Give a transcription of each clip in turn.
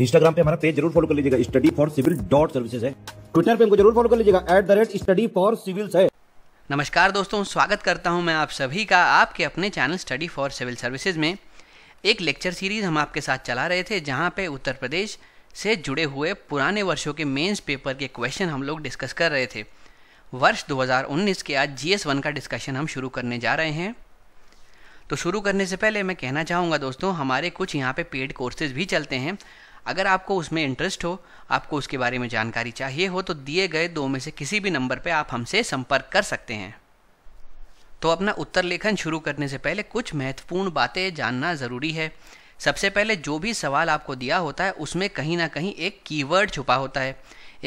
Instagram पे हमारा page जरूर फॉलो कर लीजिएगा study for civil dot services है ट्विटर पे हमको जरूर फॉलो कर लीजिएगा at the rate study for civils है नमस्कार दोस्तों स्वागत करता हूं मैं आप सभी का आपके अपने channel study for civil services में एक लेक्चर सीरीज हम आपके साथ चला रहे थे जहां पे उत्तर प्रदेश से जुड़े हुए पुराने वर्षों के मेंस पेपर के क्वेश्चन हम लोग डिस्कस कर रहे थे वर्ष 2019 के आज जी एस वन का डिस्कशन हम शुरू करने जा रहे हैं तो शुरू करने से पहले मैं कहना चाहूँगा दोस्तों हमारे कुछ यहाँ पे पेड कोर्सेज भी चलते हैं अगर आपको उसमें इंटरेस्ट हो आपको उसके बारे में जानकारी चाहिए हो तो दिए गए दो में से किसी भी नंबर पर आप हमसे संपर्क कर सकते हैं तो अपना उत्तर लेखन शुरू करने से पहले कुछ महत्वपूर्ण बातें जानना ज़रूरी है सबसे पहले जो भी सवाल आपको दिया होता है उसमें कहीं ना कहीं एक कीवर्ड छुपा होता है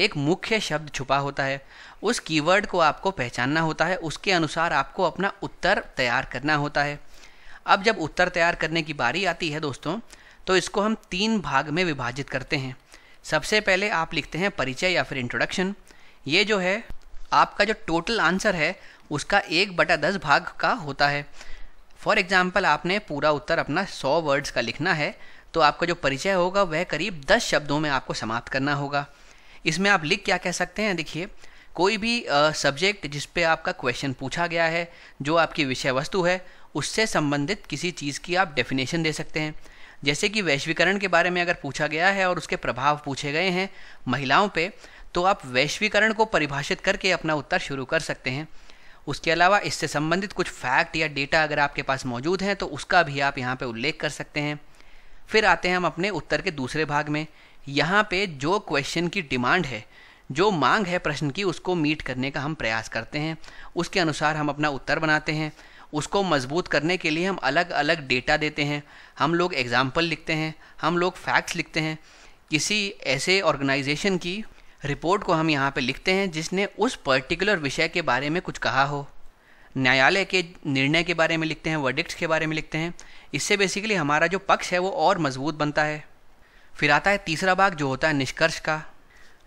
एक मुख्य शब्द छुपा होता है उस कीवर्ड को आपको पहचानना होता है उसके अनुसार आपको अपना उत्तर तैयार करना होता है अब जब उत्तर तैयार करने की बारी आती है दोस्तों तो इसको हम तीन भाग में विभाजित करते हैं सबसे पहले आप लिखते हैं परिचय या फिर इंट्रोडक्शन ये जो है आपका जो टोटल आंसर है उसका एक बटा दस भाग का होता है फॉर एग्ज़ाम्पल आपने पूरा उत्तर अपना सौ वर्ड्स का लिखना है तो आपका जो परिचय होगा वह करीब दस शब्दों में आपको समाप्त करना होगा इसमें आप लिख क्या कह सकते हैं देखिए कोई भी सब्जेक्ट जिस पे आपका क्वेश्चन पूछा गया है जो आपकी विषय वस्तु है उससे संबंधित किसी चीज़ की आप डेफिनेशन दे सकते हैं जैसे कि वैश्वीकरण के बारे में अगर पूछा गया है और उसके प्रभाव पूछे गए हैं महिलाओं पे तो आप वैश्वीकरण को परिभाषित करके अपना उत्तर शुरू कर सकते हैं उसके अलावा इससे संबंधित कुछ फैक्ट या डेटा अगर आपके पास मौजूद हैं तो उसका भी आप यहाँ पर उल्लेख कर सकते हैं फिर आते हैं हम अपने उत्तर के दूसरे भाग में यहाँ पे जो क्वेश्चन की डिमांड है जो मांग है प्रश्न की उसको मीट करने का हम प्रयास करते हैं उसके अनुसार हम अपना उत्तर बनाते हैं उसको मजबूत करने के लिए हम अलग अलग डेटा देते हैं हम लोग एग्ज़ाम्पल लिखते हैं हम लोग फैक्ट्स लिखते हैं किसी ऐसे ऑर्गेनाइजेशन की रिपोर्ट को हम यहाँ पे लिखते हैं जिसने उस पर्टिकुलर विषय के बारे में कुछ कहा हो न्यायालय के निर्णय के बारे में लिखते हैं वर्डिक्ट के बारे में लिखते हैं इससे बेसिकली हमारा जो पक्ष है वो और मजबूत बनता है फिर आता है तीसरा भाग जो होता है निष्कर्ष का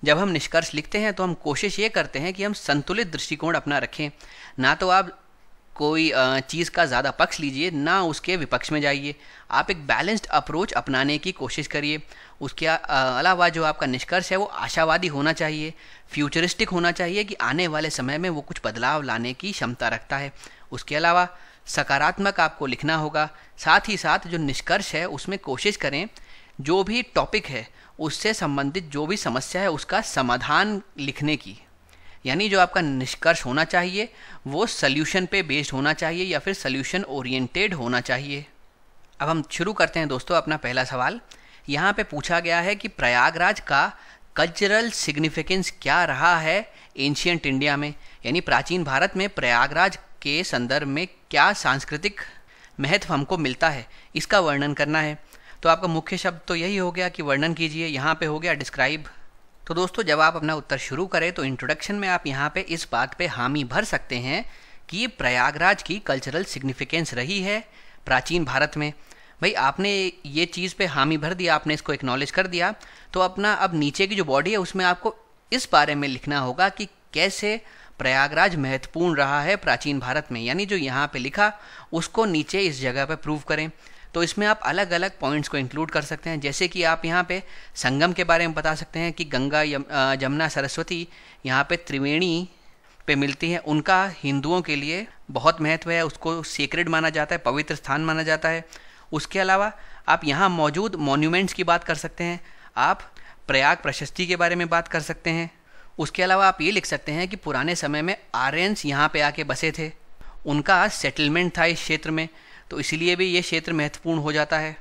जब हम निष्कर्ष लिखते हैं तो हम कोशिश ये करते हैं कि हम संतुलित दृष्टिकोण अपना रखें ना तो आप कोई चीज़ का ज़्यादा पक्ष लीजिए ना उसके विपक्ष में जाइए आप एक बैलेंस्ड अप्रोच अपनाने की कोशिश करिए उसके अलावा जो आपका निष्कर्ष है वो आशावादी होना चाहिए फ्यूचरिस्टिक होना चाहिए कि आने वाले समय में वो कुछ बदलाव लाने की क्षमता रखता है उसके अलावा सकारात्मक आपको लिखना होगा साथ ही साथ जो निष्कर्ष है उसमें कोशिश करें जो भी टॉपिक है उससे संबंधित जो भी समस्या है उसका समाधान लिखने की यानी जो आपका निष्कर्ष होना चाहिए वो सल्यूशन पे बेस्ड होना चाहिए या फिर सल्यूशन ओरिएंटेड होना चाहिए अब हम शुरू करते हैं दोस्तों अपना पहला सवाल यहाँ पे पूछा गया है कि प्रयागराज का कल्चरल सिग्निफिकेंस क्या रहा है एंशियंट इंडिया में यानी प्राचीन भारत में प्रयागराज के संदर्भ में क्या सांस्कृतिक महत्व हमको मिलता है इसका वर्णन करना है तो आपका मुख्य शब्द तो यही हो गया कि वर्णन कीजिए यहाँ पे हो गया डिस्क्राइब तो दोस्तों जब आप अपना उत्तर शुरू करें तो इंट्रोडक्शन में आप यहाँ पे इस बात पे हामी भर सकते हैं कि प्रयागराज की कल्चरल सिग्निफिकेंस रही है प्राचीन भारत में भाई आपने ये चीज़ पे हामी भर दिया आपने इसको एक्नॉलेज कर दिया तो अपना अब नीचे की जो बॉडी है उसमें आपको इस बारे में लिखना होगा कि कैसे प्रयागराज महत्वपूर्ण रहा है प्राचीन भारत में यानी जो यहाँ पे लिखा उसको नीचे इस जगह पे प्रूव करें तो इसमें आप अलग अलग पॉइंट्स को इंक्लूड कर सकते हैं जैसे कि आप यहाँ पे संगम के बारे में बता सकते हैं कि गंगा जमुना सरस्वती यहाँ पे त्रिवेणी पे मिलती हैं उनका हिंदुओं के लिए बहुत महत्व है उसको सीक्रेट माना जाता है पवित्र स्थान माना जाता है उसके अलावा आप यहाँ मौजूद मॉन्यूमेंट्स की बात कर सकते हैं आप प्रयाग प्रशस्ति के बारे में बात कर सकते हैं उसके अलावा आप ये लिख सकते हैं कि पुराने समय में आर्यंस यहाँ पे आके बसे थे उनका सेटलमेंट था इस क्षेत्र में तो इसलिए भी ये क्षेत्र महत्वपूर्ण हो जाता है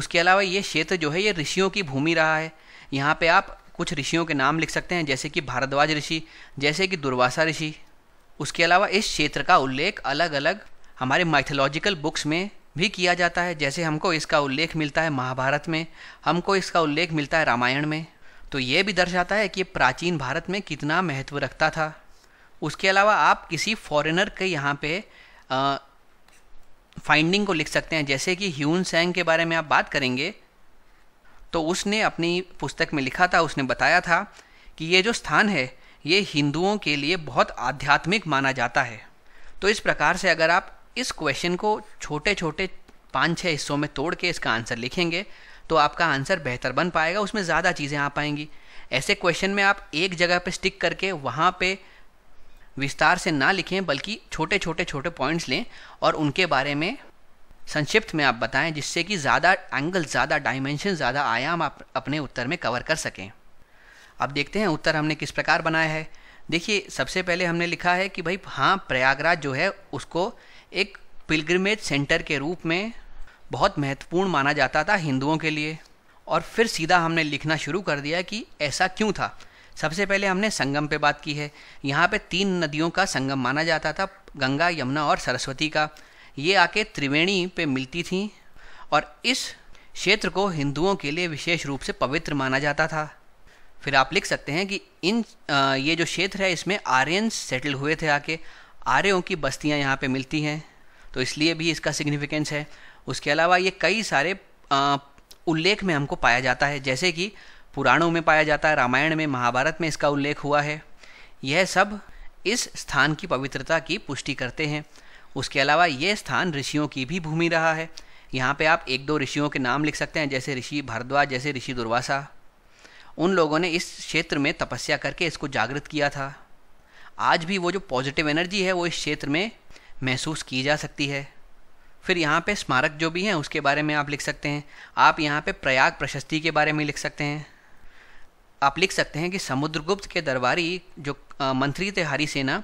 उसके अलावा ये क्षेत्र जो है ये ऋषियों की भूमि रहा है यहाँ पे आप कुछ ऋषियों के नाम लिख सकते हैं जैसे कि भारद्वाज ऋषि जैसे कि दुर्वासा ऋषि उसके अलावा इस क्षेत्र का उल्लेख अलग अलग हमारे माइथोलॉजिकल बुक्स में भी किया जाता है जैसे हमको इसका उल्लेख मिलता है महाभारत में हमको इसका उल्लेख मिलता है रामायण में तो ये भी दर्शाता है कि प्राचीन भारत में कितना महत्व रखता था उसके अलावा आप किसी फॉरेनर के यहाँ पे फाइंडिंग को लिख सकते हैं जैसे कि ह्यून सैंग के बारे में आप बात करेंगे तो उसने अपनी पुस्तक में लिखा था उसने बताया था कि ये जो स्थान है ये हिंदुओं के लिए बहुत आध्यात्मिक माना जाता है तो इस प्रकार से अगर आप इस क्वेश्चन को छोटे छोटे पाँच छः हिस्सों में तोड़ के इसका आंसर लिखेंगे तो आपका आंसर बेहतर बन पाएगा उसमें ज़्यादा चीज़ें आ पाएंगी ऐसे क्वेश्चन में आप एक जगह पर स्टिक करके वहाँ पर विस्तार से ना लिखें बल्कि छोटे छोटे छोटे पॉइंट्स लें और उनके बारे में संक्षिप्त में आप बताएं जिससे कि ज़्यादा एंगल ज़्यादा डायमेंशन ज़्यादा आयाम आप अपने उत्तर में कवर कर सकें अब देखते हैं उत्तर हमने किस प्रकार बनाया है देखिए सबसे पहले हमने लिखा है कि भाई हाँ प्रयागराज जो है उसको एक पिलग्रमेज सेंटर के रूप में बहुत महत्वपूर्ण माना जाता था हिंदुओं के लिए और फिर सीधा हमने लिखना शुरू कर दिया कि ऐसा क्यों था सबसे पहले हमने संगम पे बात की है यहाँ पे तीन नदियों का संगम माना जाता था गंगा यमुना और सरस्वती का ये आके त्रिवेणी पे मिलती थी और इस क्षेत्र को हिंदुओं के लिए विशेष रूप से पवित्र माना जाता था फिर आप लिख सकते हैं कि इन आ, ये जो क्षेत्र है इसमें आर्यंस सेटल हुए थे आके आर्यों की बस्तियाँ यहाँ पे मिलती हैं तो इसलिए भी इसका सिग्निफिकेंस है उसके अलावा ये कई सारे आ, उल्लेख में हमको पाया जाता है जैसे कि पुराणों में पाया जाता है रामायण में महाभारत में इसका उल्लेख हुआ है यह सब इस स्थान की पवित्रता की पुष्टि करते हैं उसके अलावा यह स्थान ऋषियों की भी भूमि रहा है यहाँ पे आप एक दो ऋषियों के नाम लिख सकते हैं जैसे ऋषि भारद्वाज जैसे ऋषि दुर्वासा उन लोगों ने इस क्षेत्र में तपस्या करके इसको जागृत किया था आज भी वो जो पॉजिटिव एनर्जी है वो इस क्षेत्र में महसूस की जा सकती है फिर यहाँ पे स्मारक जो भी हैं उसके बारे में आप लिख सकते हैं आप यहाँ पे प्रयाग प्रशस्ति के बारे में लिख सकते हैं आप लिख सकते हैं कि समुद्रगुप्त के दरबारी जो मंत्री थे हरी सेना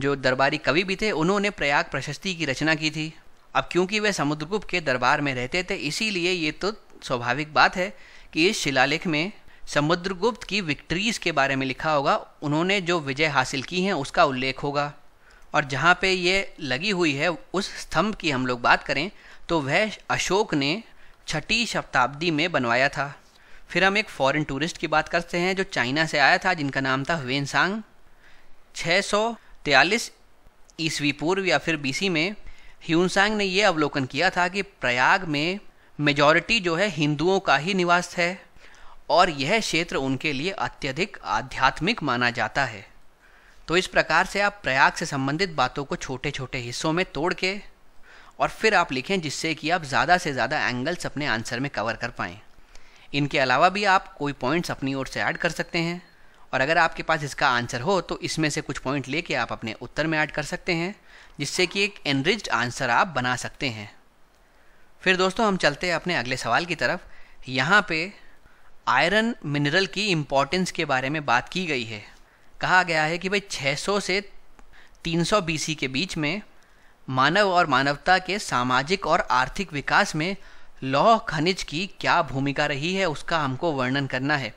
जो दरबारी कवि भी थे उन्होंने प्रयाग प्रशस्ति की रचना की थी अब क्योंकि वे समुद्रगुप्त के दरबार में रहते थे इसीलिए ये तो स्वाभाविक बात है कि इस शिलालेख में समुद्रगुप्त की विक्ट्रीज के बारे में लिखा होगा उन्होंने जो विजय हासिल की हैं उसका उल्लेख होगा और जहाँ पे ये लगी हुई है उस स्तंभ की हम लोग बात करें तो वह अशोक ने छठी शताब्दी में बनवाया था फिर हम एक फॉरेन टूरिस्ट की बात करते हैं जो चाइना से आया था जिनका नाम था वेन सांग छः सौ तयालीस ईस्वी पूर्व या फिर बीसी में ह्यून सांग ने यह अवलोकन किया था कि प्रयाग में मेजॉरिटी जो है हिंदुओं का ही निवास है और यह क्षेत्र उनके लिए अत्यधिक आध्यात्मिक माना जाता है तो इस प्रकार से आप प्रयाग से संबंधित बातों को छोटे छोटे हिस्सों में तोड़ के और फिर आप लिखें जिससे कि आप ज़्यादा से ज़्यादा एंगल्स अपने आंसर में कवर कर पाएँ इनके अलावा भी आप कोई पॉइंट्स अपनी ओर से ऐड कर सकते हैं और अगर आपके पास इसका आंसर हो तो इसमें से कुछ पॉइंट लेके आप अपने उत्तर में ऐड कर सकते हैं जिससे कि एक एनरिच्ड आंसर आप बना सकते हैं फिर दोस्तों हम चलते हैं अपने अगले सवाल की तरफ यहाँ पे आयरन मिनरल की इम्पोर्टेंस के बारे में बात की गई है कहा गया है कि भाई 600 से 300 बीसी के बीच में मानव और मानवता के सामाजिक और आर्थिक विकास में लौह खनिज की क्या भूमिका रही है उसका हमको वर्णन करना है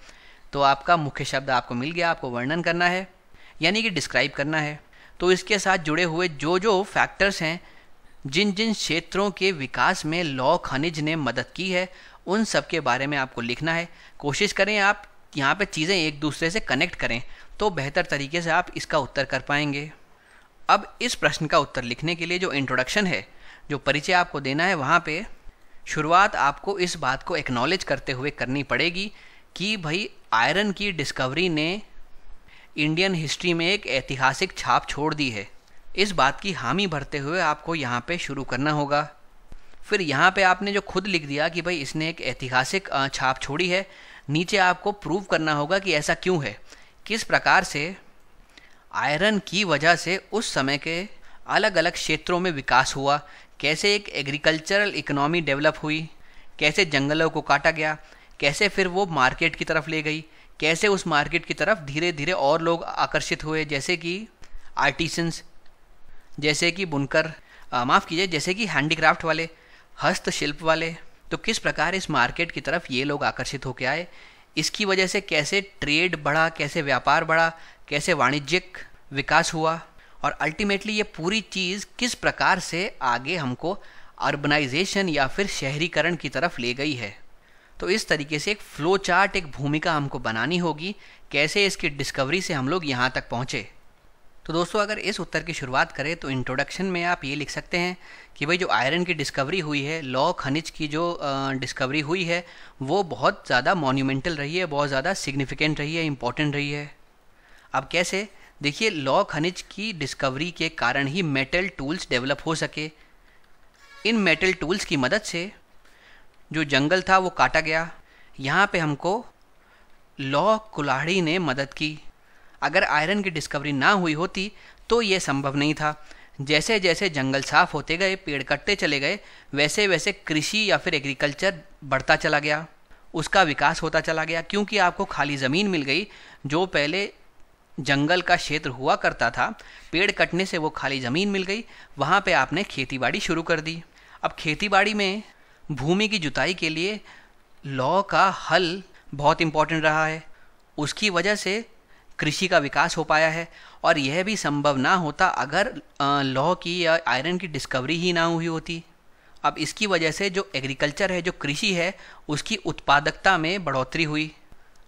तो आपका मुख्य शब्द आपको मिल गया आपको वर्णन करना है यानी कि डिस्क्राइब करना है तो इसके साथ जुड़े हुए जो जो फैक्टर्स हैं जिन जिन क्षेत्रों के विकास में लौह खनिज ने मदद की है उन सब के बारे में आपको लिखना है कोशिश करें आप यहाँ पे चीज़ें एक दूसरे से कनेक्ट करें तो बेहतर तरीके से आप इसका उत्तर कर पाएंगे अब इस प्रश्न का उत्तर लिखने के लिए जो इंट्रोडक्शन है जो परिचय आपको देना है वहाँ पे शुरुआत आपको इस बात को एक्नॉलेज करते हुए करनी पड़ेगी कि भाई आयरन की डिस्कवरी ने इंडियन हिस्ट्री में एक ऐतिहासिक छाप छोड़ दी है इस बात की हामी भरते हुए आपको यहाँ पे शुरू करना होगा फिर यहाँ पे आपने जो खुद लिख दिया कि भाई इसने एक ऐतिहासिक छाप छोड़ी है नीचे आपको प्रूव करना होगा कि ऐसा क्यों है किस प्रकार से आयरन की वजह से उस समय के अलग अलग क्षेत्रों में विकास हुआ कैसे एक एग्रीकल्चरल इकोनॉमी डेवलप हुई कैसे जंगलों को काटा गया कैसे फिर वो मार्केट की तरफ ले गई कैसे उस मार्केट की तरफ धीरे धीरे और लोग आकर्षित हुए जैसे कि आर्टिसंस जैसे कि बुनकर माफ़ कीजिए जैसे कि हैंडीक्राफ्ट वाले हस्तशिल्प वाले तो किस प्रकार इस मार्केट की तरफ ये लोग आकर्षित होकर आए इसकी वजह से कैसे ट्रेड बढ़ा कैसे व्यापार बढ़ा कैसे वाणिज्यिक विकास हुआ और अल्टीमेटली ये पूरी चीज़ किस प्रकार से आगे हमको अर्बनाइजेशन या फिर शहरीकरण की तरफ ले गई है तो इस तरीके से एक फ्लो चार्ट एक भूमिका हमको बनानी होगी कैसे इसकी डिस्कवरी से हम लोग यहाँ तक पहुँचे तो दोस्तों अगर इस उत्तर की शुरुआत करें तो इंट्रोडक्शन में आप ये लिख सकते हैं कि भाई जो आयरन की डिस्कवरी हुई है लॉ खनिज की जो डिस्कवरी हुई है वो बहुत ज़्यादा मोन्यूमेंटल रही है बहुत ज़्यादा सिग्निफिकेंट रही है इम्पॉर्टेंट रही है अब कैसे देखिए लौ खनिज की डिस्कवरी के कारण ही मेटल टूल्स डेवलप हो सके इन मेटल टूल्स की मदद से जो जंगल था वो काटा गया यहाँ पे हमको लौ कुल्हाड़ी ने मदद की अगर आयरन की डिस्कवरी ना हुई होती तो ये संभव नहीं था जैसे जैसे जंगल साफ होते गए पेड़ कटते चले गए वैसे वैसे कृषि या फिर एग्रीकल्चर बढ़ता चला गया उसका विकास होता चला गया क्योंकि आपको खाली ज़मीन मिल गई जो पहले जंगल का क्षेत्र हुआ करता था पेड़ कटने से वो खाली ज़मीन मिल गई वहाँ पे आपने खेतीबाड़ी शुरू कर दी अब खेतीबाड़ी में भूमि की जुताई के लिए लॉ का हल बहुत इम्पॉर्टेंट रहा है उसकी वजह से कृषि का विकास हो पाया है और यह भी संभव ना होता अगर लॉ की या आयरन की डिस्कवरी ही ना हुई होती अब इसकी वजह से जो एग्रीकल्चर है जो कृषि है उसकी उत्पादकता में बढ़ोतरी हुई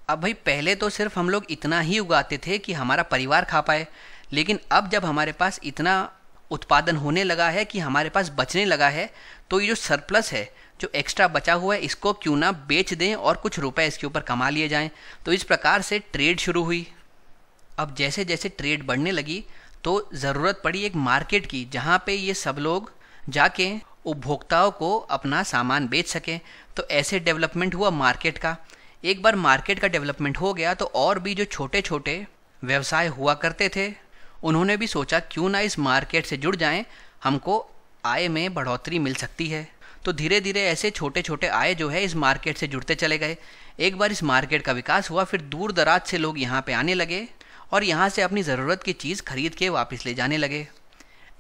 अब भाई पहले तो सिर्फ हम लोग इतना ही उगाते थे कि हमारा परिवार खा पाए लेकिन अब जब हमारे पास इतना उत्पादन होने लगा है कि हमारे पास बचने लगा है तो ये जो सरप्लस है जो एक्स्ट्रा बचा हुआ है इसको क्यों ना बेच दें और कुछ रुपए इसके ऊपर कमा लिए जाएं तो इस प्रकार से ट्रेड शुरू हुई अब जैसे जैसे ट्रेड बढ़ने लगी तो ज़रूरत पड़ी एक मार्केट की जहाँ पे ये सब लोग जाके उपभोक्ताओं को अपना सामान बेच सकें तो ऐसे डेवलपमेंट हुआ मार्केट का एक बार मार्केट का डेवलपमेंट हो गया तो और भी जो छोटे छोटे व्यवसाय हुआ करते थे उन्होंने भी सोचा क्यों ना इस मार्केट से जुड़ जाएं हमको आय में बढ़ोतरी मिल सकती है तो धीरे धीरे ऐसे छोटे छोटे आय जो है इस मार्केट से जुड़ते चले गए एक बार इस मार्केट का विकास हुआ फिर दूर दराज से लोग यहाँ पे आने लगे और यहाँ से अपनी ज़रूरत की चीज़ खरीद के वापस ले जाने लगे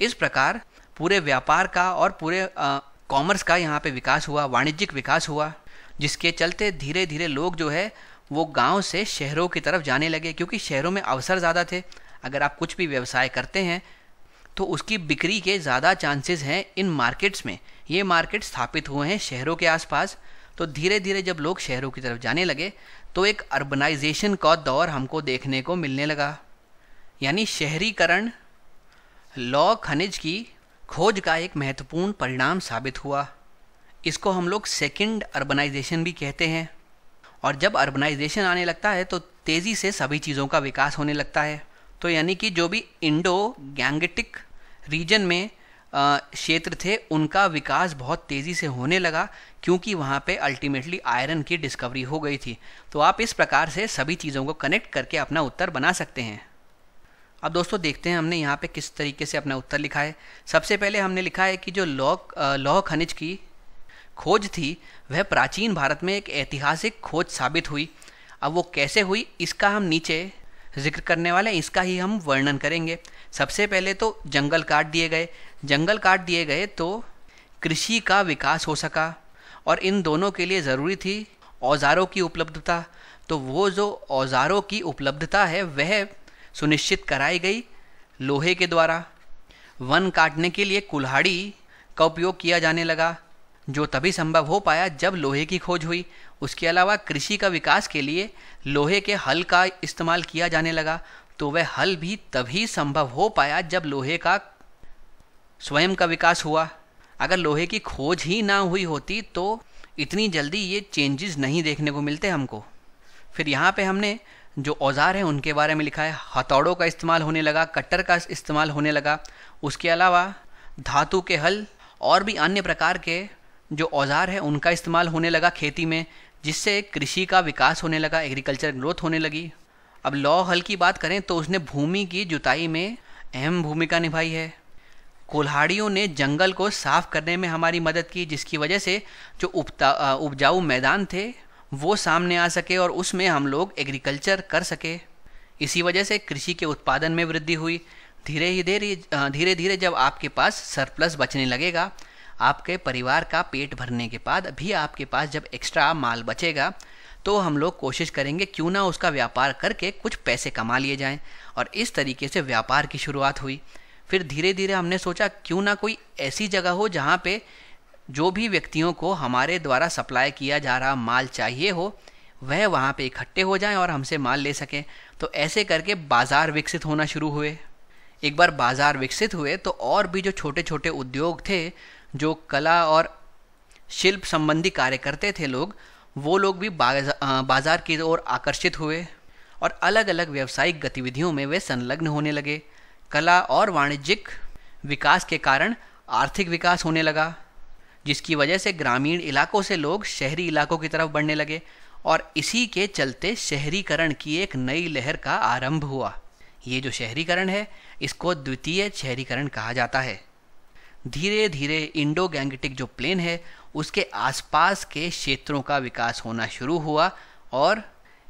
इस प्रकार पूरे व्यापार का और पूरे कॉमर्स का यहाँ पे विकास हुआ वाणिज्यिक विकास हुआ जिसके चलते धीरे धीरे लोग जो है वो गांव से शहरों की तरफ जाने लगे क्योंकि शहरों में अवसर ज़्यादा थे अगर आप कुछ भी व्यवसाय करते हैं तो उसकी बिक्री के ज़्यादा चांसेस हैं इन मार्केट्स में ये मार्केट स्थापित हुए हैं शहरों के आसपास तो धीरे धीरे जब लोग शहरों की तरफ जाने लगे तो एक अर्बनाइजेशन का दौर हमको देखने को मिलने लगा यानी शहरीकरण लॉ खनिज की खोज का एक महत्वपूर्ण परिणाम साबित हुआ इसको हम लोग सेकेंड अर्बनाइजेशन भी कहते हैं और जब अर्बनाइजेशन आने लगता है तो तेज़ी से सभी चीज़ों का विकास होने लगता है तो यानी कि जो भी इंडो गैंगटिक रीजन में क्षेत्र थे उनका विकास बहुत तेज़ी से होने लगा क्योंकि वहाँ पे अल्टीमेटली आयरन की डिस्कवरी हो गई थी तो आप इस प्रकार से सभी चीज़ों को कनेक्ट करके अपना उत्तर बना सकते हैं अब दोस्तों देखते हैं हमने यहाँ पे किस तरीके से अपना उत्तर लिखा है सबसे पहले हमने लिखा है कि जो लौह लौह खनिज की खोज थी वह प्राचीन भारत में एक ऐतिहासिक खोज साबित हुई अब वो कैसे हुई इसका हम नीचे जिक्र करने वाले हैं इसका ही हम वर्णन करेंगे सबसे पहले तो जंगल काट दिए गए जंगल काट दिए गए तो कृषि का विकास हो सका और इन दोनों के लिए ज़रूरी थी औजारों की उपलब्धता तो वो जो औजारों की उपलब्धता है वह सुनिश्चित कराई गई लोहे के द्वारा वन काटने के लिए कुल्हाड़ी का उपयोग किया जाने लगा जो तभी संभव हो पाया जब लोहे की खोज हुई उसके अलावा कृषि का विकास के लिए लोहे के हल का इस्तेमाल किया जाने लगा तो वह हल भी तभी संभव हो पाया जब लोहे का स्वयं का विकास हुआ अगर लोहे की खोज ही ना हुई होती तो इतनी जल्दी ये चेंजेस नहीं देखने को मिलते हमको फिर यहाँ पे हमने जो औज़ार हैं उनके बारे में लिखा है हथौड़ों का इस्तेमाल होने लगा कट्टर का इस्तेमाल होने लगा उसके अलावा धातु के हल और भी अन्य प्रकार के जो औज़ार है उनका इस्तेमाल होने लगा खेती में जिससे कृषि का विकास होने लगा एग्रीकल्चर ग्रोथ होने लगी अब लॉ हल की बात करें तो उसने भूमि की जुताई में अहम भूमिका निभाई है कोल्हाड़ियों ने जंगल को साफ करने में हमारी मदद की जिसकी वजह से जो उपता उपजाऊ मैदान थे वो सामने आ सके और उसमें हम लोग एग्रीकल्चर कर सके इसी वजह से कृषि के उत्पादन में वृद्धि हुई धीरे ही धीरे धीरे धीरे जब आपके पास सरप्लस बचने लगेगा आपके परिवार का पेट भरने के बाद भी आपके पास जब एक्स्ट्रा माल बचेगा तो हम लोग कोशिश करेंगे क्यों ना उसका व्यापार करके कुछ पैसे कमा लिए जाएं और इस तरीके से व्यापार की शुरुआत हुई फिर धीरे धीरे हमने सोचा क्यों ना कोई ऐसी जगह हो जहाँ पे जो भी व्यक्तियों को हमारे द्वारा सप्लाई किया जा रहा माल चाहिए हो वह वहाँ पे इकट्ठे हो जाएं और हमसे माल ले सकें तो ऐसे करके बाज़ार विकसित होना शुरू हुए एक बार बाज़ार विकसित हुए तो और भी जो छोटे छोटे उद्योग थे जो कला और शिल्प संबंधी कार्य करते थे लोग वो लोग भी बाजार की ओर आकर्षित हुए और अलग अलग व्यावसायिक गतिविधियों में वे संलग्न होने लगे कला और वाणिज्यिक विकास के कारण आर्थिक विकास होने लगा जिसकी वजह से ग्रामीण इलाकों से लोग शहरी इलाकों की तरफ बढ़ने लगे और इसी के चलते शहरीकरण की एक नई लहर का आरंभ हुआ ये जो शहरीकरण है इसको द्वितीय शहरीकरण कहा जाता है धीरे धीरे इंडो गैंगटिक जो प्लेन है उसके आसपास के क्षेत्रों का विकास होना शुरू हुआ और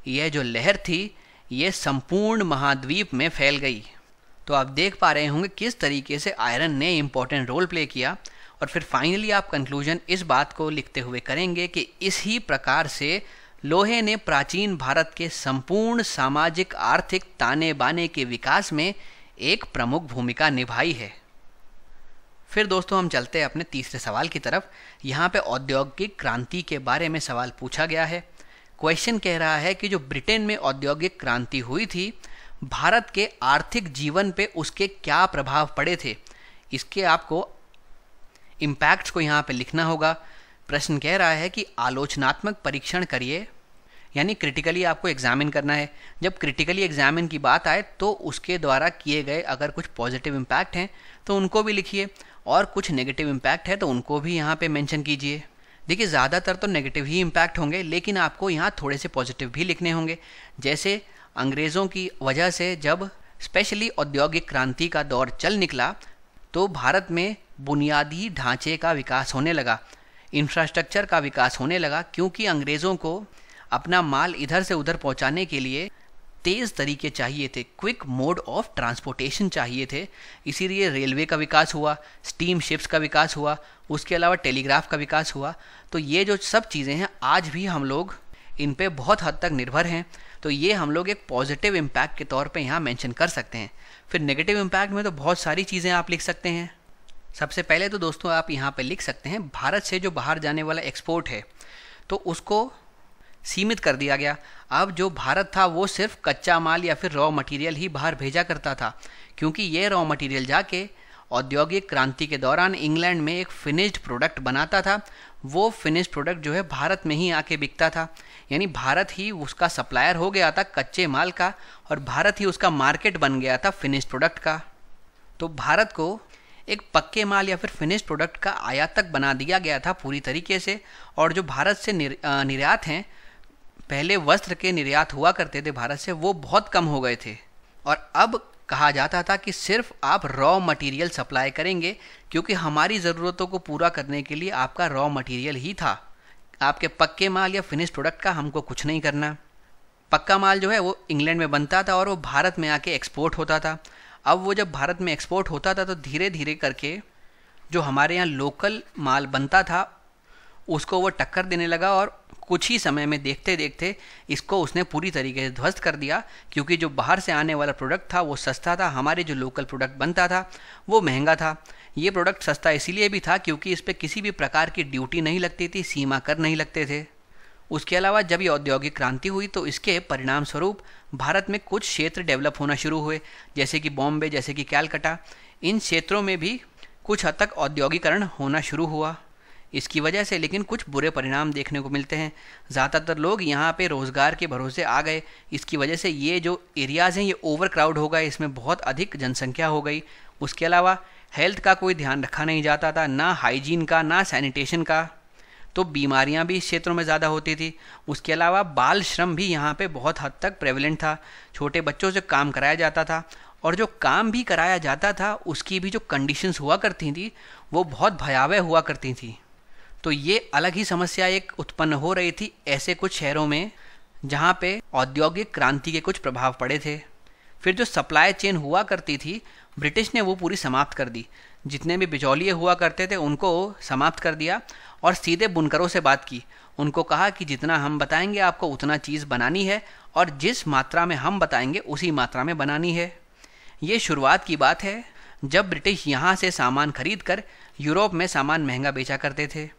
यह जो लहर थी यह संपूर्ण महाद्वीप में फैल गई तो आप देख पा रहे होंगे किस तरीके से आयरन ने इम्पोर्टेंट रोल प्ले किया और फिर फाइनली आप कंक्लूजन इस बात को लिखते हुए करेंगे कि इसी प्रकार से लोहे ने प्राचीन भारत के संपूर्ण सामाजिक आर्थिक ताने बाने के विकास में एक प्रमुख भूमिका निभाई है फिर दोस्तों हम चलते हैं अपने तीसरे सवाल की तरफ यहाँ पे औद्योगिक क्रांति के बारे में सवाल पूछा गया है क्वेश्चन कह रहा है कि जो ब्रिटेन में औद्योगिक क्रांति हुई थी भारत के आर्थिक जीवन पे उसके क्या प्रभाव पड़े थे इसके आपको इम्पैक्ट को यहाँ पे लिखना होगा प्रश्न कह रहा है कि आलोचनात्मक परीक्षण करिए यानी क्रिटिकली आपको एग्जामिन करना है जब क्रिटिकली एग्जामिन की बात आए तो उसके द्वारा किए गए अगर कुछ पॉजिटिव इम्पैक्ट हैं तो उनको भी लिखिए और कुछ नेगेटिव इम्पैक्ट है तो उनको भी यहाँ पे मेंशन कीजिए देखिए ज़्यादातर तो नेगेटिव ही इम्पैक्ट होंगे लेकिन आपको यहाँ थोड़े से पॉजिटिव भी लिखने होंगे जैसे अंग्रेज़ों की वजह से जब स्पेशली औद्योगिक क्रांति का दौर चल निकला तो भारत में बुनियादी ढांचे का विकास होने लगा इंफ्रास्ट्रक्चर का विकास होने लगा क्योंकि अंग्रेज़ों को अपना माल इधर से उधर पहुंचाने के लिए तेज़ तरीके चाहिए थे क्विक मोड ऑफ ट्रांसपोर्टेशन चाहिए थे इसीलिए रेलवे का विकास हुआ स्टीम शिप्स का विकास हुआ उसके अलावा टेलीग्राफ का विकास हुआ तो ये जो सब चीज़ें हैं आज भी हम लोग इन पर बहुत हद तक निर्भर हैं तो ये हम लोग एक पॉजिटिव इम्पैक्ट के तौर पे यहाँ मेंशन कर सकते हैं फिर नेगेटिव इम्पैक्ट में तो बहुत सारी चीज़ें आप लिख सकते हैं सबसे पहले तो दोस्तों आप यहाँ पर लिख सकते हैं भारत से जो बाहर जाने वाला एक्सपोर्ट है तो उसको सीमित कर दिया गया अब जो भारत था वो सिर्फ कच्चा माल या फिर रॉ मटेरियल ही बाहर भेजा करता था क्योंकि ये रॉ मटेरियल जाके औद्योगिक क्रांति के दौरान इंग्लैंड में एक फिनिश्ड प्रोडक्ट बनाता था वो फिनिश्ड प्रोडक्ट जो है भारत में ही आके बिकता था यानी भारत ही उसका सप्लायर हो गया था कच्चे माल का और भारत ही उसका मार्केट बन गया था फिनिश्ड प्रोडक्ट का तो भारत को एक पक्के माल या फिर फिनिश प्रोडक्ट का आयातक बना दिया गया था पूरी तरीके से और जो भारत से निर्यात हैं पहले वस्त्र के निर्यात हुआ करते थे भारत से वो बहुत कम हो गए थे और अब कहा जाता था कि सिर्फ आप रॉ मटेरियल सप्लाई करेंगे क्योंकि हमारी ज़रूरतों को पूरा करने के लिए आपका रॉ मटेरियल ही था आपके पक्के माल या फिनिश प्रोडक्ट का हमको कुछ नहीं करना पक्का माल जो है वो इंग्लैंड में बनता था और वो भारत में आके एक्सपोर्ट होता था अब वो जब भारत में एक्सपोर्ट होता था तो धीरे धीरे करके जो हमारे यहाँ लोकल माल बनता था उसको वो टक्कर देने लगा और कुछ ही समय में देखते देखते इसको उसने पूरी तरीके से ध्वस्त कर दिया क्योंकि जो बाहर से आने वाला प्रोडक्ट था वो सस्ता था हमारे जो लोकल प्रोडक्ट बनता था वो महंगा था ये प्रोडक्ट सस्ता इसीलिए भी था क्योंकि इस पर किसी भी प्रकार की ड्यूटी नहीं लगती थी सीमा कर नहीं लगते थे उसके अलावा जब ये औद्योगिक क्रांति हुई तो इसके परिणाम स्वरूप भारत में कुछ क्षेत्र डेवलप होना शुरू हुए जैसे कि बॉम्बे जैसे कि कैलकटा इन क्षेत्रों में भी कुछ हद तक औद्योगिकरण होना शुरू हुआ इसकी वजह से लेकिन कुछ बुरे परिणाम देखने को मिलते हैं ज़्यादातर लोग यहाँ पे रोज़गार के भरोसे आ गए इसकी वजह से ये जो एरियाज़ हैं ये ओवर क्राउड हो गए इसमें बहुत अधिक जनसंख्या हो गई उसके अलावा हेल्थ का कोई ध्यान रखा नहीं जाता था ना हाइजीन का ना सैनिटेशन का तो बीमारियाँ भी इस क्षेत्रों में ज़्यादा होती थी उसके अलावा बाल श्रम भी यहाँ पर बहुत हद तक प्रेवलेंट था छोटे बच्चों से काम कराया जाता था और जो काम भी कराया जाता था उसकी भी जो कंडीशंस हुआ करती थी वो बहुत भयावह हुआ करती थी तो ये अलग ही समस्या एक उत्पन्न हो रही थी ऐसे कुछ शहरों में जहाँ पे औद्योगिक क्रांति के कुछ प्रभाव पड़े थे फिर जो सप्लाई चेन हुआ करती थी ब्रिटिश ने वो पूरी समाप्त कर दी जितने भी बिचौलिए हुआ करते थे उनको समाप्त कर दिया और सीधे बुनकरों से बात की उनको कहा कि जितना हम बताएंगे आपको उतना चीज़ बनानी है और जिस मात्रा में हम बताएंगे उसी मात्रा में बनानी है ये शुरुआत की बात है जब ब्रिटिश यहाँ से सामान खरीद कर यूरोप में सामान महंगा बेचा करते थे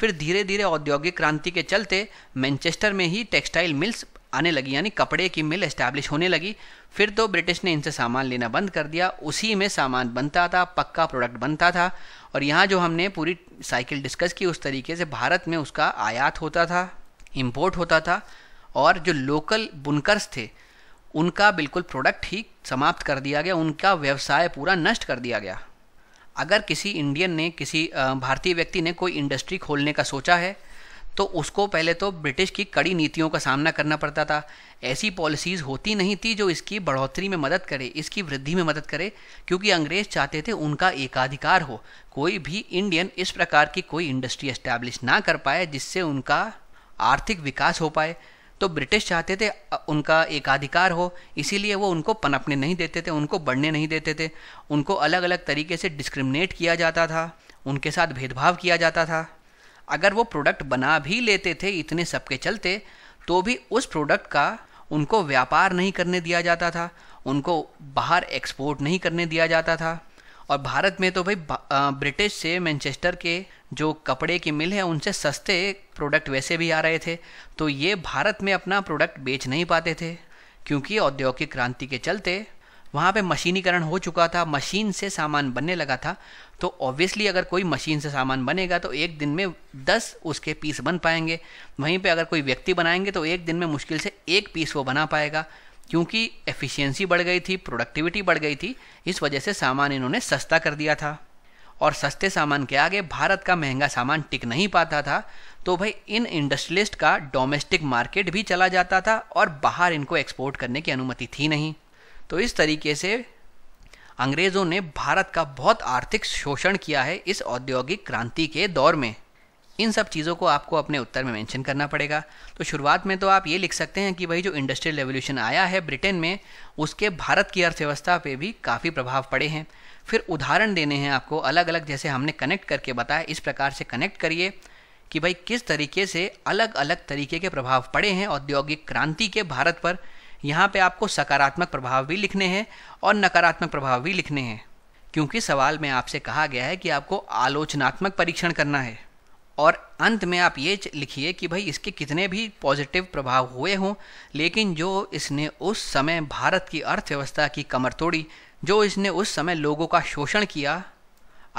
फिर धीरे धीरे औद्योगिक क्रांति के चलते मैनचेस्टर में ही टेक्सटाइल मिल्स आने लगी यानी कपड़े की मिल इस्टेब्लिश होने लगी फिर तो ब्रिटिश ने इनसे सामान लेना बंद कर दिया उसी में सामान बनता था पक्का प्रोडक्ट बनता था और यहाँ जो हमने पूरी साइकिल डिस्कस की उस तरीके से भारत में उसका आयात होता था इम्पोर्ट होता था और जो लोकल बुनकर्स थे उनका बिल्कुल प्रोडक्ट ही समाप्त कर दिया गया उनका व्यवसाय पूरा नष्ट कर दिया गया अगर किसी इंडियन ने किसी भारतीय व्यक्ति ने कोई इंडस्ट्री खोलने का सोचा है तो उसको पहले तो ब्रिटिश की कड़ी नीतियों का सामना करना पड़ता था ऐसी पॉलिसीज़ होती नहीं थी जो इसकी बढ़ोतरी में मदद करे इसकी वृद्धि में मदद करे क्योंकि अंग्रेज चाहते थे उनका एकाधिकार हो कोई भी इंडियन इस प्रकार की कोई इंडस्ट्री एस्टैब्लिश ना कर पाए जिससे उनका आर्थिक विकास हो पाए तो ब्रिटिश चाहते थे उनका एकाधिकार हो इसीलिए वो उनको पनपने नहीं देते थे उनको बढ़ने नहीं देते थे उनको अलग अलग तरीके से डिस्क्रिमिनेट किया जाता था उनके साथ भेदभाव किया जाता था अगर वो प्रोडक्ट बना भी लेते थे इतने सबके चलते तो भी उस प्रोडक्ट का उनको व्यापार नहीं करने दिया जाता था उनको बाहर एक्सपोर्ट नहीं करने दिया जाता था और भारत में तो भाई ब्रिटिश से मैनचेस्टर के जो कपड़े की मिल है उनसे सस्ते प्रोडक्ट वैसे भी आ रहे थे तो ये भारत में अपना प्रोडक्ट बेच नहीं पाते थे क्योंकि औद्योगिक क्रांति के चलते वहाँ पे मशीनीकरण हो चुका था मशीन से सामान बनने लगा था तो ऑब्वियसली अगर कोई मशीन से सामान बनेगा तो एक दिन में दस उसके पीस बन पाएंगे वहीं पे अगर कोई व्यक्ति बनाएंगे तो एक दिन में मुश्किल से एक पीस वो बना पाएगा क्योंकि एफिशिएंसी बढ़ गई थी प्रोडक्टिविटी बढ़ गई थी इस वजह से सामान इन्होंने सस्ता कर दिया था और सस्ते सामान के आगे भारत का महंगा सामान टिक नहीं पाता था तो भाई इन इंडस्ट्रियलिस्ट का डोमेस्टिक मार्केट भी चला जाता था और बाहर इनको एक्सपोर्ट करने की अनुमति थी नहीं तो इस तरीके से अंग्रेज़ों ने भारत का बहुत आर्थिक शोषण किया है इस औद्योगिक क्रांति के दौर में इन सब चीज़ों को आपको अपने उत्तर में मेंशन करना पड़ेगा तो शुरुआत में तो आप ये लिख सकते हैं कि भाई जो इंडस्ट्रियल रेवोल्यूशन आया है ब्रिटेन में उसके भारत की अर्थव्यवस्था पे भी काफ़ी प्रभाव पड़े हैं फिर उदाहरण देने हैं आपको अलग अलग जैसे हमने कनेक्ट करके बताया इस प्रकार से कनेक्ट करिए कि भाई किस तरीके से अलग अलग तरीके के प्रभाव पड़े हैं औद्योगिक क्रांति के भारत पर यहाँ पे आपको सकारात्मक प्रभाव भी लिखने हैं और नकारात्मक प्रभाव भी लिखने हैं क्योंकि सवाल में आपसे कहा गया है कि आपको आलोचनात्मक परीक्षण करना है और अंत में आप ये लिखिए कि भाई इसके कितने भी पॉजिटिव प्रभाव हुए हों लेकिन जो इसने उस समय भारत की अर्थव्यवस्था की कमर तोड़ी जो इसने उस समय लोगों का शोषण किया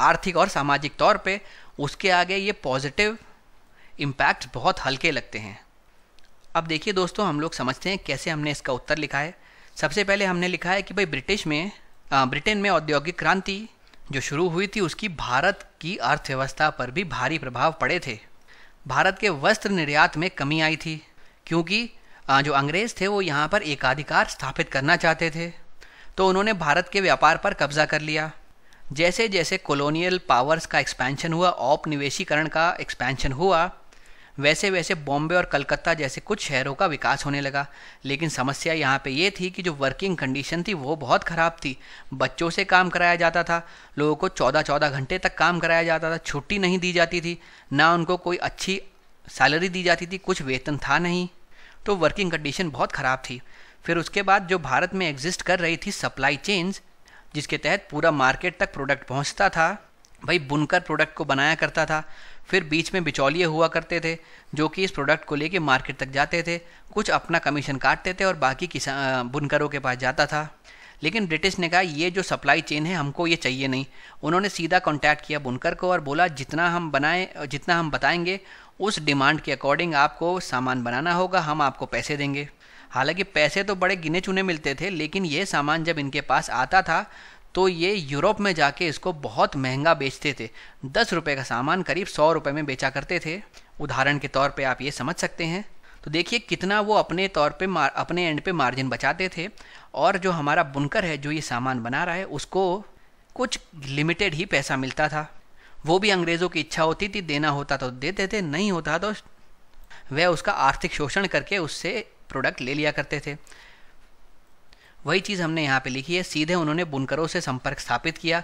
आर्थिक और सामाजिक तौर पे उसके आगे ये पॉजिटिव इम्पैक्ट बहुत हल्के लगते हैं अब देखिए दोस्तों हम लोग समझते हैं कैसे हमने इसका उत्तर लिखा है सबसे पहले हमने लिखा है कि भाई ब्रिटिश में ब्रिटेन में औद्योगिक क्रांति जो शुरू हुई थी उसकी भारत की अर्थव्यवस्था पर भी भारी प्रभाव पड़े थे भारत के वस्त्र निर्यात में कमी आई थी क्योंकि जो अंग्रेज़ थे वो यहाँ पर एकाधिकार स्थापित करना चाहते थे तो उन्होंने भारत के व्यापार पर कब्जा कर लिया जैसे जैसे कॉलोनियल पावर्स का एक्सपेंशन हुआ औपनिवेशीकरण का एक्सपेंशन हुआ वैसे वैसे बॉम्बे और कलकत्ता जैसे कुछ शहरों का विकास होने लगा लेकिन समस्या यहाँ पे ये थी कि जो वर्किंग कंडीशन थी वो बहुत ख़राब थी बच्चों से काम कराया जाता था लोगों को चौदह चौदह घंटे तक काम कराया जाता था छुट्टी नहीं दी जाती थी ना उनको कोई अच्छी सैलरी दी जाती थी कुछ वेतन था नहीं तो वर्किंग कंडीशन बहुत ख़राब थी फिर उसके बाद जो भारत में एग्जिस्ट कर रही थी सप्लाई चेन्स जिसके तहत पूरा मार्केट तक प्रोडक्ट पहुंचता था भाई बुनकर प्रोडक्ट को बनाया करता था फिर बीच में बिचौलिए हुआ करते थे जो कि इस प्रोडक्ट को लेके मार्केट तक जाते थे कुछ अपना कमीशन काटते थे और बाकी किसान बुनकरों के पास जाता था लेकिन ब्रिटिश ने कहा ये जो सप्लाई चेन है हमको ये चाहिए नहीं उन्होंने सीधा कॉन्टैक्ट किया बुनकर को और बोला जितना हम बनाए जितना हम बताएंगे उस डिमांड के अकॉर्डिंग आपको सामान बनाना होगा हम आपको पैसे देंगे हालांकि पैसे तो बड़े गिने चुने मिलते थे लेकिन ये सामान जब इनके पास आता था तो ये यूरोप में जाके इसको बहुत महंगा बेचते थे दस रुपये का सामान करीब सौ रुपये में बेचा करते थे उदाहरण के तौर पर आप ये समझ सकते हैं तो देखिए कितना वो अपने तौर पे मार, अपने एंड पे मार्जिन बचाते थे और जो हमारा बुनकर है जो ये सामान बना रहा है उसको कुछ लिमिटेड ही पैसा मिलता था वो भी अंग्रेज़ों की इच्छा होती थी देना होता तो देते थे नहीं होता तो वह उसका आर्थिक शोषण करके उससे प्रोडक्ट ले लिया करते थे वही चीज़ हमने यहाँ पे लिखी है सीधे उन्होंने बुनकरों से संपर्क स्थापित किया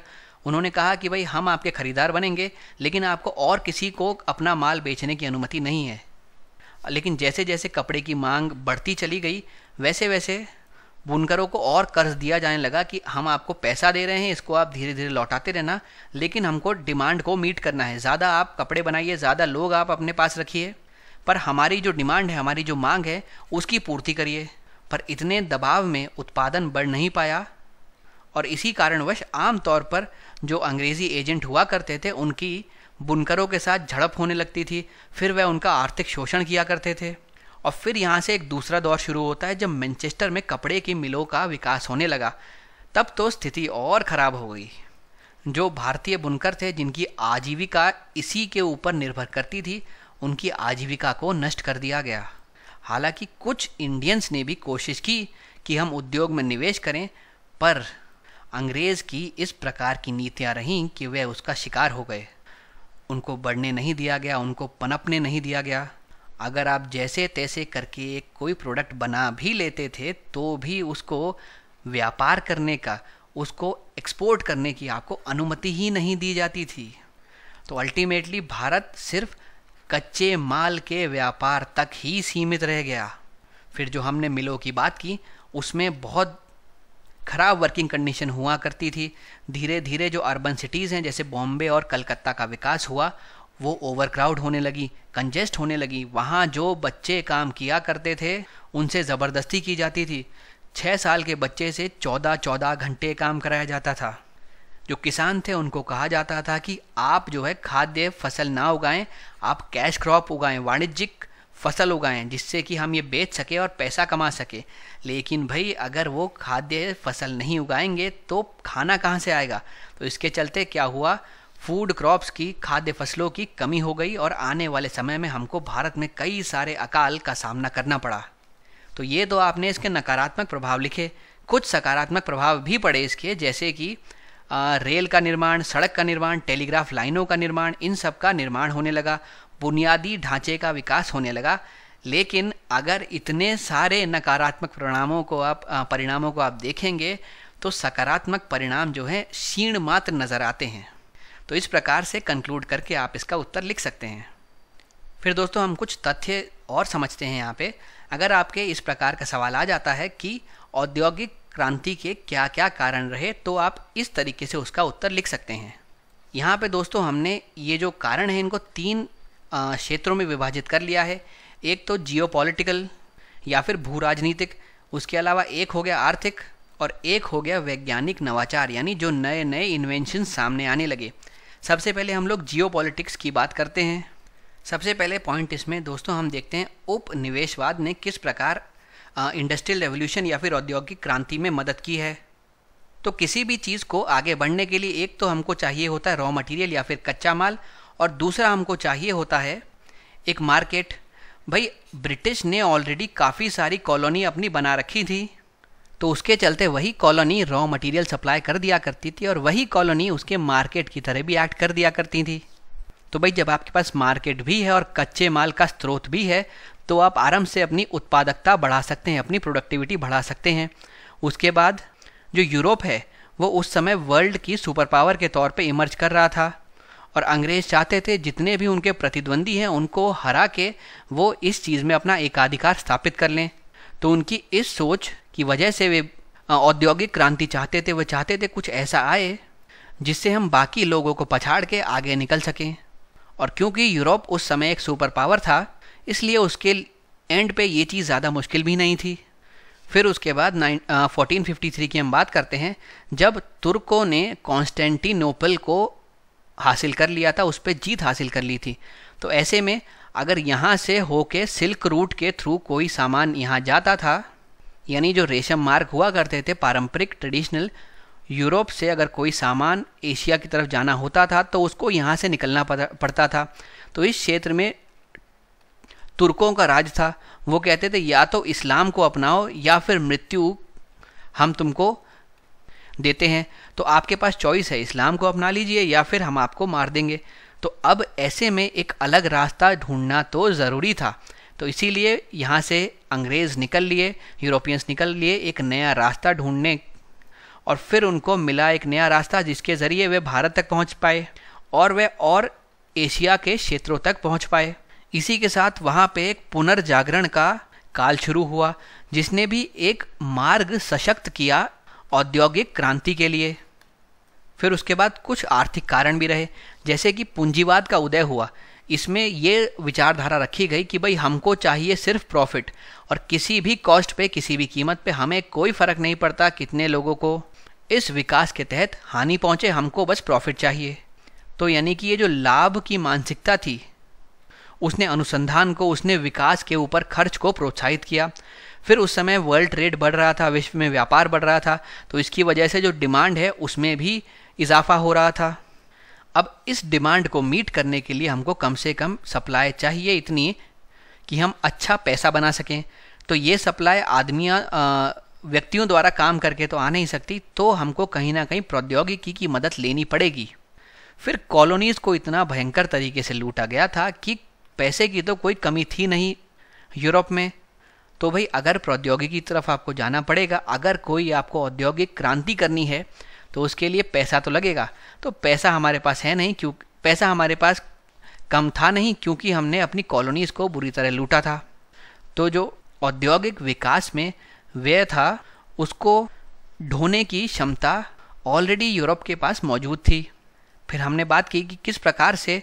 उन्होंने कहा कि भाई हम आपके खरीदार बनेंगे लेकिन आपको और किसी को अपना माल बेचने की अनुमति नहीं है लेकिन जैसे जैसे कपड़े की मांग बढ़ती चली गई वैसे वैसे बुनकरों को और कर्ज दिया जाने लगा कि हम आपको पैसा दे रहे हैं इसको आप धीरे धीरे लौटाते रहना लेकिन हमको डिमांड को मीट करना है ज़्यादा आप कपड़े बनाइए ज़्यादा लोग आप अपने पास रखिए पर हमारी जो डिमांड है हमारी जो मांग है उसकी पूर्ति करिए पर इतने दबाव में उत्पादन बढ़ नहीं पाया और इसी कारणवश आमतौर पर जो अंग्रेज़ी एजेंट हुआ करते थे उनकी बुनकरों के साथ झड़प होने लगती थी फिर वह उनका आर्थिक शोषण किया करते थे और फिर यहाँ से एक दूसरा दौर शुरू होता है जब मैनचेस्टर में कपड़े की मिलों का विकास होने लगा तब तो स्थिति और ख़राब हो गई जो भारतीय बुनकर थे जिनकी आजीविका इसी के ऊपर निर्भर करती थी उनकी आजीविका को नष्ट कर दिया गया हालांकि कुछ इंडियंस ने भी कोशिश की कि हम उद्योग में निवेश करें पर अंग्रेज़ की इस प्रकार की नीतियाँ रहीं कि वे उसका शिकार हो गए उनको बढ़ने नहीं दिया गया उनको पनपने नहीं दिया गया अगर आप जैसे तैसे करके कोई प्रोडक्ट बना भी लेते थे तो भी उसको व्यापार करने का उसको एक्सपोर्ट करने की आपको अनुमति ही नहीं दी जाती थी तो अल्टीमेटली भारत सिर्फ कच्चे माल के व्यापार तक ही सीमित रह गया फिर जो हमने मिलों की बात की उसमें बहुत खराब वर्किंग कंडीशन हुआ करती थी धीरे धीरे जो अर्बन सिटीज़ हैं जैसे बॉम्बे और कलकत्ता का विकास हुआ वो ओवरक्राउड होने लगी कंजेस्ट होने लगी वहाँ जो बच्चे काम किया करते थे उनसे ज़बरदस्ती की जाती थी छः साल के बच्चे से चौदह चौदह घंटे काम कराया जाता था जो किसान थे उनको कहा जाता था कि आप जो है खाद्य फसल ना उगाएं आप कैश क्रॉप उगाएं वाणिज्यिक फसल उगाएं जिससे कि हम ये बेच सके और पैसा कमा सके लेकिन भाई अगर वो खाद्य फसल नहीं उगाएंगे तो खाना कहाँ से आएगा तो इसके चलते क्या हुआ फूड क्रॉप्स की खाद्य फसलों की कमी हो गई और आने वाले समय में हमको भारत में कई सारे अकाल का सामना करना पड़ा तो ये तो आपने इसके नकारात्मक प्रभाव लिखे कुछ सकारात्मक प्रभाव भी पड़े इसके जैसे कि रेल का निर्माण सड़क का निर्माण टेलीग्राफ लाइनों का निर्माण इन सब का निर्माण होने लगा बुनियादी ढांचे का विकास होने लगा लेकिन अगर इतने सारे नकारात्मक परिणामों को आप परिणामों को आप देखेंगे तो सकारात्मक परिणाम जो है क्षीण मात्र नज़र आते हैं तो इस प्रकार से कंक्लूड करके आप इसका उत्तर लिख सकते हैं फिर दोस्तों हम कुछ तथ्य और समझते हैं यहाँ पे अगर आपके इस प्रकार का सवाल आ जाता है कि औद्योगिक क्रांति के क्या क्या कारण रहे तो आप इस तरीके से उसका उत्तर लिख सकते हैं यहाँ पे दोस्तों हमने ये जो कारण है इनको तीन क्षेत्रों में विभाजित कर लिया है एक तो जियो या फिर भू राजनीतिक उसके अलावा एक हो गया आर्थिक और एक हो गया वैज्ञानिक नवाचार यानी जो नए नए इन्वेंशन सामने आने लगे सबसे पहले हम लोग जियो की बात करते हैं सबसे पहले पॉइंट इसमें दोस्तों हम देखते हैं उपनिवेशवाद ने किस प्रकार इंडस्ट्रियल रेवोल्यूशन या फिर औद्योगिक क्रांति में मदद की है तो किसी भी चीज़ को आगे बढ़ने के लिए एक तो हमको चाहिए होता है रॉ मटेरियल या फिर कच्चा माल और दूसरा हमको चाहिए होता है एक मार्केट भाई ब्रिटिश ने ऑलरेडी काफ़ी सारी कॉलोनी अपनी बना रखी थी तो उसके चलते वही कॉलोनी रॉ मटेरियल सप्लाई कर दिया करती थी और वही कॉलोनी उसके मार्केट की तरह भी एक्ट कर दिया करती थी तो भाई जब आपके पास मार्केट भी है और कच्चे माल का स्रोत भी है तो आप आराम से अपनी उत्पादकता बढ़ा सकते हैं अपनी प्रोडक्टिविटी बढ़ा सकते हैं उसके बाद जो यूरोप है वो उस समय वर्ल्ड की सुपर पावर के तौर पे इमर्ज कर रहा था और अंग्रेज चाहते थे जितने भी उनके प्रतिद्वंदी हैं उनको हरा के वो इस चीज़ में अपना एकाधिकार स्थापित कर लें तो उनकी इस सोच की वजह से वे औद्योगिक क्रांति चाहते थे वे चाहते थे कुछ ऐसा आए जिससे हम बाकी लोगों को पछाड़ के आगे निकल सकें और क्योंकि यूरोप उस समय एक सुपर पावर था इसलिए उसके एंड पे ये चीज़ ज़्यादा मुश्किल भी नहीं थी फिर उसके बाद नाइन फोर्टीन फिफ्टी थ्री की हम बात करते हैं जब तुर्कों ने कॉन्स्टेंटिनोपल को हासिल कर लिया था उस पर जीत हासिल कर ली थी तो ऐसे में अगर यहाँ से होके सिल्क रूट के थ्रू कोई सामान यहाँ जाता था यानी जो रेशम मार्ग हुआ करते थे पारंपरिक ट्रेडिशनल यूरोप से अगर कोई सामान एशिया की तरफ जाना होता था तो उसको यहाँ से निकलना पड़ता था तो इस क्षेत्र में तुर्कों का राज था वो कहते थे या तो इस्लाम को अपनाओ या फिर मृत्यु हम तुमको देते हैं तो आपके पास चॉइस है इस्लाम को अपना लीजिए या फिर हम आपको मार देंगे तो अब ऐसे में एक अलग रास्ता ढूंढना तो ज़रूरी था तो इसीलिए यहाँ से अंग्रेज़ निकल लिए यूरोपियंस निकल लिए एक नया रास्ता ढूंढने और फिर उनको मिला एक नया रास्ता जिसके ज़रिए वे भारत तक पहुँच पाए और वे और एशिया के क्षेत्रों तक पहुँच पाए इसी के साथ वहाँ पे एक पुनर्जागरण का काल शुरू हुआ जिसने भी एक मार्ग सशक्त किया औद्योगिक क्रांति के लिए फिर उसके बाद कुछ आर्थिक कारण भी रहे जैसे कि पूंजीवाद का उदय हुआ इसमें ये विचारधारा रखी गई कि भाई हमको चाहिए सिर्फ प्रॉफिट और किसी भी कॉस्ट पे किसी भी कीमत पे हमें कोई फ़र्क नहीं पड़ता कितने लोगों को इस विकास के तहत हानि पहुँचे हमको बस प्रॉफिट चाहिए तो यानी कि ये जो लाभ की मानसिकता थी उसने अनुसंधान को उसने विकास के ऊपर खर्च को प्रोत्साहित किया फिर उस समय वर्ल्ड ट्रेड बढ़ रहा था विश्व में व्यापार बढ़ रहा था तो इसकी वजह से जो डिमांड है उसमें भी इजाफा हो रहा था अब इस डिमांड को मीट करने के लिए हमको कम से कम सप्लाई चाहिए इतनी कि हम अच्छा पैसा बना सकें तो ये सप्लाई आदमियाँ व्यक्तियों द्वारा काम करके तो आ नहीं सकती तो हमको कहीं ना कहीं प्रौद्योगिकी की मदद लेनी पड़ेगी फिर कॉलोनीज़ को इतना भयंकर तरीके से लूटा गया था कि पैसे की तो कोई कमी थी नहीं यूरोप में तो भाई अगर प्रौद्योगिकी की तरफ आपको जाना पड़ेगा अगर कोई आपको औद्योगिक क्रांति करनी है तो उसके लिए पैसा तो लगेगा तो पैसा हमारे पास है नहीं क्यों पैसा हमारे पास कम था नहीं क्योंकि हमने अपनी कॉलोनीज़ को बुरी तरह लूटा था तो जो औद्योगिक विकास में व्यय था उसको ढोने की क्षमता ऑलरेडी यूरोप के पास मौजूद थी फिर हमने बात की कि किस प्रकार से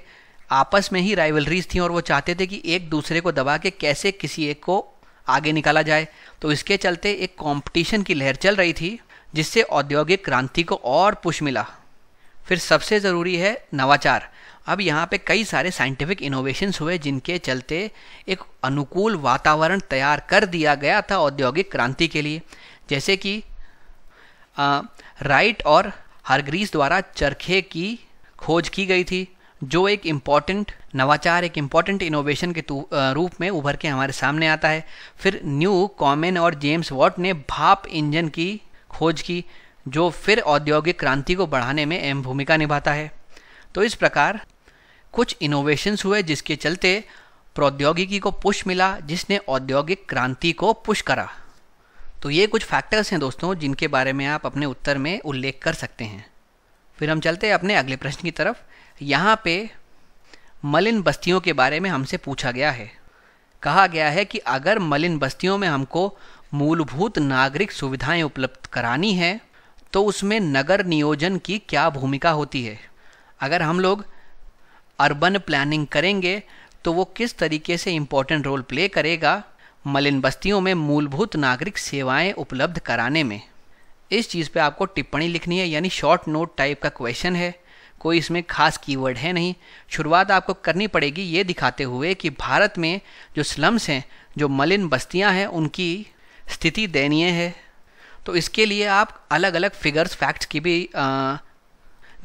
आपस में ही राइवलरीज थी और वो चाहते थे कि एक दूसरे को दबा के कैसे किसी एक को आगे निकाला जाए तो इसके चलते एक कंपटीशन की लहर चल रही थी जिससे औद्योगिक क्रांति को और पुश मिला फिर सबसे ज़रूरी है नवाचार अब यहाँ पे कई सारे साइंटिफिक इनोवेशंस हुए जिनके चलते एक अनुकूल वातावरण तैयार कर दिया गया था औद्योगिक क्रांति के लिए जैसे कि राइट और हरग्रीस द्वारा चरखे की खोज की गई थी जो एक इम्पॉर्टेंट नवाचार एक इम्पॉर्टेंट इनोवेशन के रूप में उभर के हमारे सामने आता है फिर न्यू कॉमेन और जेम्स वॉट ने भाप इंजन की खोज की जो फिर औद्योगिक क्रांति को बढ़ाने में अहम भूमिका निभाता है तो इस प्रकार कुछ इनोवेशंस हुए जिसके चलते प्रौद्योगिकी को पुश मिला जिसने औद्योगिक क्रांति को पुश करा तो ये कुछ फैक्टर्स हैं दोस्तों जिनके बारे में आप अपने उत्तर में उल्लेख कर सकते हैं फिर हम चलते हैं अपने अगले प्रश्न की तरफ यहाँ पे मलिन बस्तियों के बारे में हमसे पूछा गया है कहा गया है कि अगर मलिन बस्तियों में हमको मूलभूत नागरिक सुविधाएं उपलब्ध करानी है तो उसमें नगर नियोजन की क्या भूमिका होती है अगर हम लोग अर्बन प्लानिंग करेंगे तो वो किस तरीके से इम्पोर्टेंट रोल प्ले करेगा मलिन बस्तियों में मूलभूत नागरिक सेवाएं उपलब्ध कराने में इस चीज़ पे आपको टिप्पणी लिखनी है यानी शॉर्ट नोट टाइप का क्वेश्चन है कोई इसमें खास कीवर्ड है नहीं शुरुआत आपको करनी पड़ेगी ये दिखाते हुए कि भारत में जो स्लम्स हैं जो मलिन बस्तियां हैं उनकी स्थिति दयनीय है तो इसके लिए आप अलग अलग फिगर्स फैक्ट्स की भी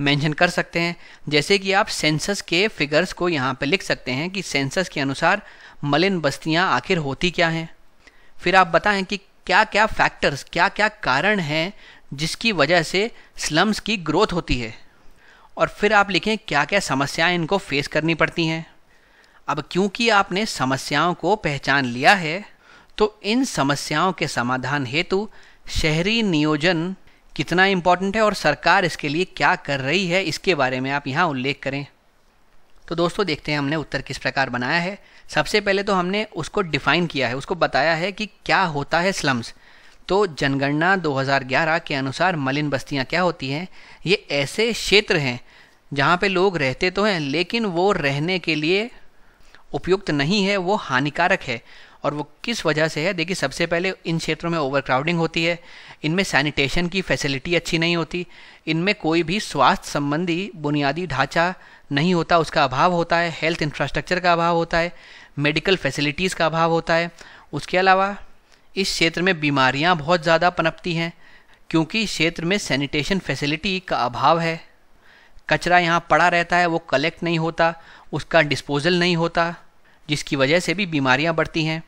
मेंशन कर सकते हैं जैसे कि आप सेंसस के फिगर्स को यहाँ पर लिख सकते हैं कि सेंसस के अनुसार मलिन बस्तियाँ आखिर होती क्या हैं फिर आप बताएं कि क्या क्या फैक्टर्स क्या क्या कारण हैं जिसकी वजह से स्लम्स की ग्रोथ होती है और फिर आप लिखें क्या क्या समस्याएं इनको फेस करनी पड़ती हैं अब क्योंकि आपने समस्याओं को पहचान लिया है तो इन समस्याओं के समाधान हेतु शहरी नियोजन कितना इम्पोर्टेंट है और सरकार इसके लिए क्या कर रही है इसके बारे में आप यहाँ उल्लेख करें तो दोस्तों देखते हैं हमने उत्तर किस प्रकार बनाया है सबसे पहले तो हमने उसको डिफाइन किया है उसको बताया है कि क्या होता है स्लम्स तो जनगणना 2011 के अनुसार मलिन बस्तियां क्या होती हैं ये ऐसे क्षेत्र हैं जहाँ पे लोग रहते तो हैं लेकिन वो रहने के लिए उपयुक्त नहीं है वो हानिकारक है और वो किस वजह से है देखिए सबसे पहले इन क्षेत्रों में ओवरक्राउडिंग होती है इनमें सैनिटेशन की फैसिलिटी अच्छी नहीं होती इनमें कोई भी स्वास्थ्य संबंधी बुनियादी ढांचा नहीं होता उसका अभाव होता है हेल्थ इंफ्रास्ट्रक्चर का अभाव होता है मेडिकल फैसिलिटीज़ का अभाव होता है उसके अलावा इस क्षेत्र में बीमारियां बहुत ज़्यादा पनपती हैं क्योंकि इस क्षेत्र में सैनिटेशन फैसिलिटी का अभाव है कचरा यहाँ पड़ा रहता है वो कलेक्ट नहीं होता उसका डिस्पोजल नहीं होता जिसकी वजह से भी बीमारियाँ बढ़ती हैं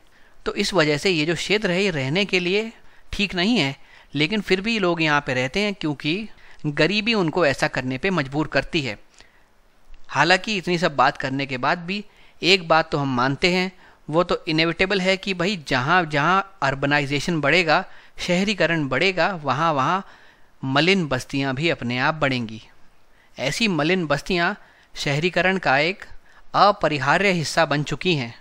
तो इस वजह से ये जो क्षेत्र है ये रहने के लिए ठीक नहीं है लेकिन फिर भी लोग यहाँ पे रहते हैं क्योंकि गरीबी उनको ऐसा करने पे मजबूर करती है हालांकि इतनी सब बात करने के बाद भी एक बात तो हम मानते हैं वो तो इनेविटेबल है कि भाई जहाँ जहाँ अर्बनाइजेशन बढ़ेगा शहरीकरण बढ़ेगा वहाँ वहाँ मलिन बस्तियाँ भी अपने आप बढ़ेंगी ऐसी मलिन बस्तियाँ शहरीकरण का एक अपरिहार्य हिस्सा बन चुकी हैं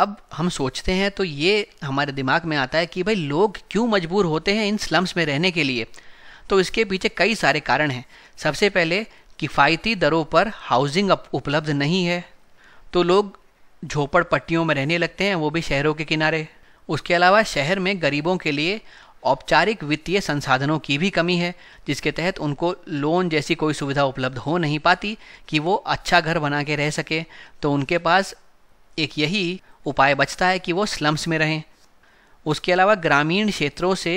अब हम सोचते हैं तो ये हमारे दिमाग में आता है कि भाई लोग क्यों मजबूर होते हैं इन स्लम्स में रहने के लिए तो इसके पीछे कई सारे कारण हैं सबसे पहले किफ़ायती दरों पर हाउसिंग उपलब्ध नहीं है तो लोग झोपड़ पट्टियों में रहने लगते हैं वो भी शहरों के किनारे उसके अलावा शहर में गरीबों के लिए औपचारिक वित्तीय संसाधनों की भी कमी है जिसके तहत उनको लोन जैसी कोई सुविधा उपलब्ध हो नहीं पाती कि वो अच्छा घर बना के रह सके तो उनके पास एक यही उपाय बचता है कि वो स्लम्स में रहें उसके अलावा ग्रामीण क्षेत्रों से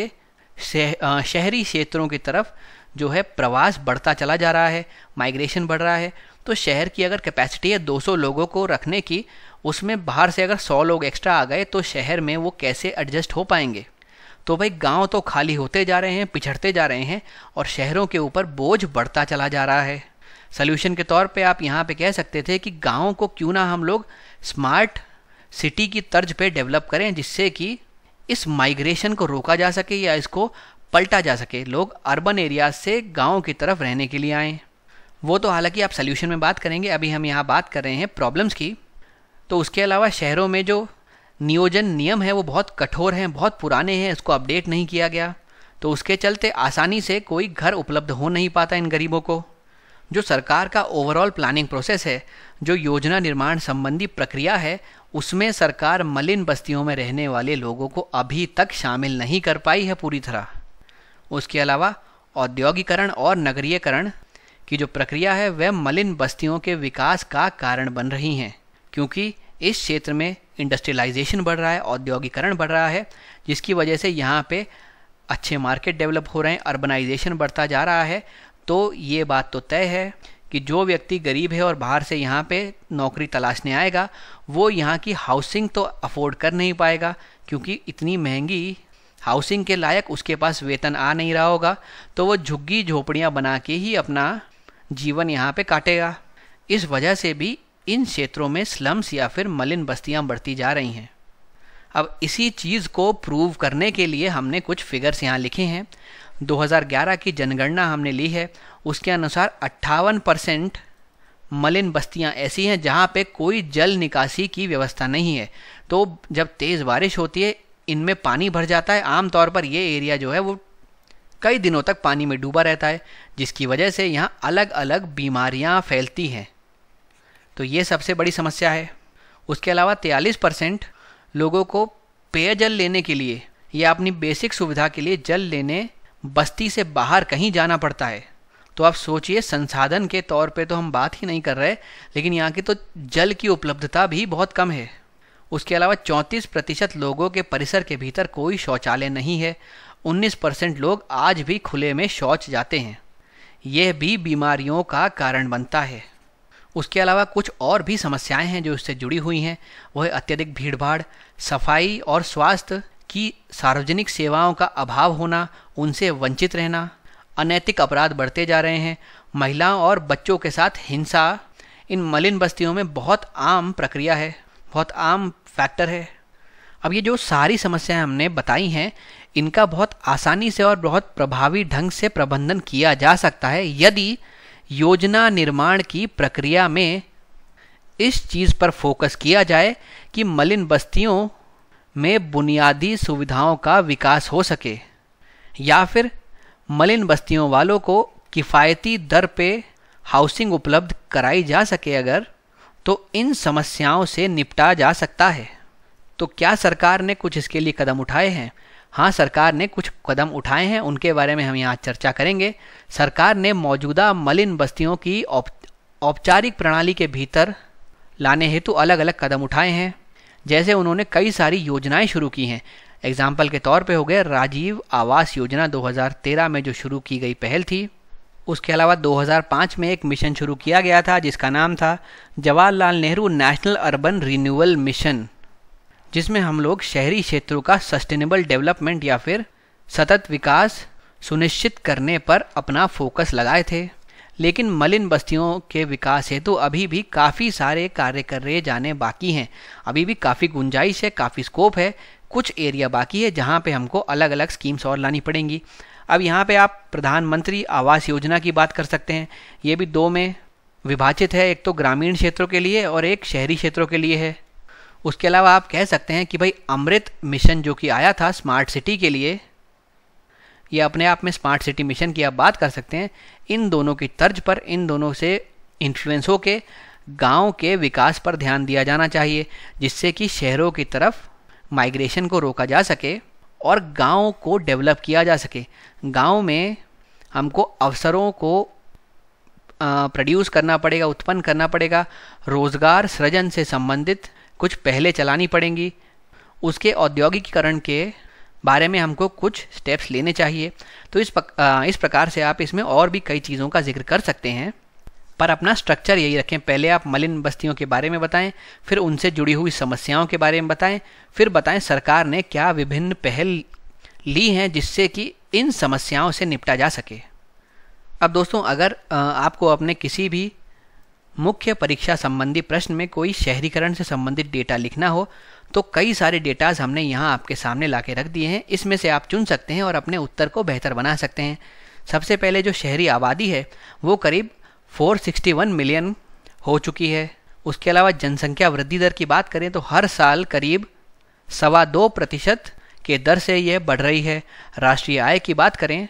शह, शहरी क्षेत्रों की तरफ जो है प्रवास बढ़ता चला जा रहा है माइग्रेशन बढ़ रहा है तो शहर की अगर कैपेसिटी है 200 लोगों को रखने की उसमें बाहर से अगर सौ लोग एक्स्ट्रा आ गए तो शहर में वो कैसे एडजस्ट हो पाएंगे तो भाई गांव तो खाली होते जा रहे हैं पिछड़ते जा रहे हैं और शहरों के ऊपर बोझ बढ़ता चला जा रहा है सोल्यूशन के तौर पे आप यहाँ पे कह सकते थे कि गाँव को क्यों ना हम लोग स्मार्ट सिटी की तर्ज पे डेवलप करें जिससे कि इस माइग्रेशन को रोका जा सके या इसको पलटा जा सके लोग अर्बन एरियाज से गाँव की तरफ रहने के लिए आएँ वो तो हालांकि आप सोल्यूशन में बात करेंगे अभी हम यहाँ बात कर रहे हैं प्रॉब्लम्स की तो उसके अलावा शहरों में जो नियोजन नियम है वो बहुत कठोर हैं बहुत पुराने हैं इसको अपडेट नहीं किया गया तो उसके चलते आसानी से कोई घर उपलब्ध हो नहीं पाता इन गरीबों को जो सरकार का ओवरऑल प्लानिंग प्रोसेस है जो योजना निर्माण संबंधी प्रक्रिया है उसमें सरकार मलिन बस्तियों में रहने वाले लोगों को अभी तक शामिल नहीं कर पाई है पूरी तरह उसके अलावा औद्योगिकरण और नगरीयकरण की जो प्रक्रिया है वह मलिन बस्तियों के विकास का कारण बन रही हैं क्योंकि इस क्षेत्र में इंडस्ट्रियलाइजेशन बढ़ रहा है औद्योगिकरण बढ़ रहा है जिसकी वजह से यहाँ पे अच्छे मार्केट डेवलप हो रहे हैं अर्बनाइजेशन बढ़ता जा रहा है तो ये बात तो तय है कि जो व्यक्ति गरीब है और बाहर से यहाँ पे नौकरी तलाशने आएगा वो यहाँ की हाउसिंग तो अफोर्ड कर नहीं पाएगा क्योंकि इतनी महंगी हाउसिंग के लायक उसके पास वेतन आ नहीं रहा होगा तो वो झुग्गी झोपड़ियाँ बना के ही अपना जीवन यहाँ पे काटेगा इस वजह से भी इन क्षेत्रों में स्लम्स या फिर मलिन बस्तियां बढ़ती जा रही हैं अब इसी चीज़ को प्रूव करने के लिए हमने कुछ फिगर्स यहाँ लिखे हैं 2011 की जनगणना हमने ली है उसके अनुसार अट्ठावन परसेंट मलिन बस्तियाँ ऐसी हैं जहाँ पे कोई जल निकासी की व्यवस्था नहीं है तो जब तेज़ बारिश होती है इनमें पानी भर जाता है आमतौर पर ये एरिया जो है वो कई दिनों तक पानी में डूबा रहता है जिसकी वजह से यहाँ अलग अलग बीमारियाँ फैलती हैं तो ये सबसे बड़ी समस्या है उसके अलावा तयालीस परसेंट लोगों को पेयजल लेने के लिए या अपनी बेसिक सुविधा के लिए जल लेने बस्ती से बाहर कहीं जाना पड़ता है तो आप सोचिए संसाधन के तौर पे तो हम बात ही नहीं कर रहे लेकिन यहाँ की तो जल की उपलब्धता भी बहुत कम है उसके अलावा 34 प्रतिशत लोगों के परिसर के भीतर कोई शौचालय नहीं है 19 परसेंट लोग आज भी खुले में शौच जाते हैं यह भी बीमारियों का कारण बनता है उसके अलावा कुछ और भी समस्याएं हैं जो इससे जुड़ी हुई हैं वह अत्यधिक भीड़भाड़ सफाई और स्वास्थ्य की सार्वजनिक सेवाओं का अभाव होना उनसे वंचित रहना अनैतिक अपराध बढ़ते जा रहे हैं महिलाओं और बच्चों के साथ हिंसा इन मलिन बस्तियों में बहुत आम प्रक्रिया है बहुत आम फैक्टर है अब ये जो सारी समस्याएं हमने बताई हैं इनका बहुत आसानी से और बहुत प्रभावी ढंग से प्रबंधन किया जा सकता है यदि योजना निर्माण की प्रक्रिया में इस चीज़ पर फोकस किया जाए कि मलिन बस्तियों में बुनियादी सुविधाओं का विकास हो सके या फिर मलिन बस्तियों वालों को किफ़ायती दर पे हाउसिंग उपलब्ध कराई जा सके अगर तो इन समस्याओं से निपटा जा सकता है तो क्या सरकार ने कुछ इसके लिए कदम उठाए हैं हाँ सरकार ने कुछ कदम उठाए हैं उनके बारे में हम यहाँ चर्चा करेंगे सरकार ने मौजूदा मलिन बस्तियों की औपचारिक प्रणाली के भीतर लाने हेतु अलग अलग कदम उठाए हैं जैसे उन्होंने कई सारी योजनाएं शुरू की हैं एग्जाम्पल के तौर पे हो गए राजीव आवास योजना 2013 में जो शुरू की गई पहल थी उसके अलावा 2005 में एक मिशन शुरू किया गया था जिसका नाम था Jawaharlal Nehru national urban renewal mission जिसमें हम लोग शहरी क्षेत्रों का सस्टेनेबल डेवलपमेंट या फिर सतत विकास सुनिश्चित करने पर अपना फोकस लगाए थे लेकिन मलिन बस्तियों के विकास हेतु तो अभी भी काफ़ी सारे कार्य कर रहे जाने बाकी हैं अभी भी काफ़ी गुंजाइश है काफ़ी स्कोप है कुछ एरिया बाकी है जहाँ पे हमको अलग अलग स्कीम्स और लानी पड़ेंगी अब यहाँ पे आप प्रधानमंत्री आवास योजना की बात कर सकते हैं ये भी दो में विभाजित है एक तो ग्रामीण क्षेत्रों के लिए और एक शहरी क्षेत्रों के लिए है उसके अलावा आप कह सकते हैं कि भाई अमृत मिशन जो कि आया था स्मार्ट सिटी के लिए या अपने आप में स्मार्ट सिटी मिशन की आप बात कर सकते हैं इन दोनों की तर्ज पर इन दोनों से इन्फ्लुएंस होकर गाँव के विकास पर ध्यान दिया जाना चाहिए जिससे कि शहरों की तरफ माइग्रेशन को रोका जा सके और गाँव को डेवलप किया जा सके गाँव में हमको अवसरों को प्रोड्यूस करना पड़ेगा उत्पन्न करना पड़ेगा रोज़गार सृजन से संबंधित कुछ पहले चलानी पड़ेंगी उसके औद्योगिकीकरण के बारे में हमको कुछ स्टेप्स लेने चाहिए तो इस पक, आ, इस प्रकार से आप इसमें और भी कई चीज़ों का जिक्र कर सकते हैं पर अपना स्ट्रक्चर यही रखें पहले आप मलिन बस्तियों के बारे में बताएं फिर उनसे जुड़ी हुई समस्याओं के बारे में बताएं फिर बताएं सरकार ने क्या विभिन्न पहल ली हैं जिससे कि इन समस्याओं से निपटा जा सके अब दोस्तों अगर आपको अपने किसी भी मुख्य परीक्षा संबंधी प्रश्न में कोई शहरीकरण से संबंधित डेटा लिखना हो तो कई सारे डेटाज हमने यहाँ आपके सामने ला रख दिए हैं इसमें से आप चुन सकते हैं और अपने उत्तर को बेहतर बना सकते हैं सबसे पहले जो शहरी आबादी है वो करीब 461 मिलियन हो चुकी है उसके अलावा जनसंख्या वृद्धि दर की बात करें तो हर साल करीब सवा दो प्रतिशत के दर से यह बढ़ रही है राष्ट्रीय आय की बात करें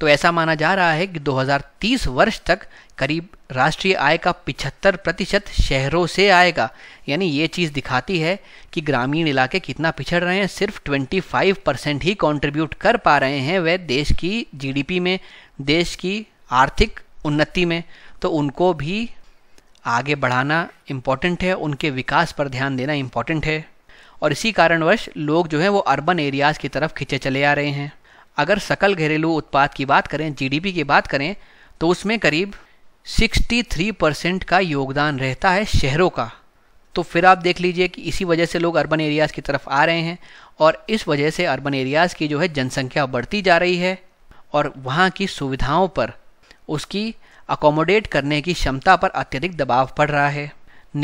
तो ऐसा माना जा रहा है कि 2030 वर्ष तक करीब राष्ट्रीय आय का पिछहत्तर प्रतिशत शहरों से आएगा यानी ये चीज़ दिखाती है कि ग्रामीण इलाके कितना पिछड़ रहे हैं सिर्फ 25 परसेंट ही कंट्रीब्यूट कर पा रहे हैं वह देश की जीडीपी में देश की आर्थिक उन्नति में तो उनको भी आगे बढ़ाना इम्पॉर्टेंट है उनके विकास पर ध्यान देना इम्पॉर्टेंट है और इसी कारणवश लोग जो हैं वो अर्बन एरियाज़ की तरफ खिंचे चले आ रहे हैं अगर सकल घरेलू उत्पाद की बात करें जीडीपी की बात करें तो उसमें करीब 63 परसेंट का योगदान रहता है शहरों का तो फिर आप देख लीजिए कि इसी वजह से लोग अर्बन एरियाज़ की तरफ आ रहे हैं और इस वजह से अर्बन एरियाज़ की जो है जनसंख्या बढ़ती जा रही है और वहाँ की सुविधाओं पर उसकी अकोमोडेट करने की क्षमता पर अत्यधिक दबाव पड़ रहा है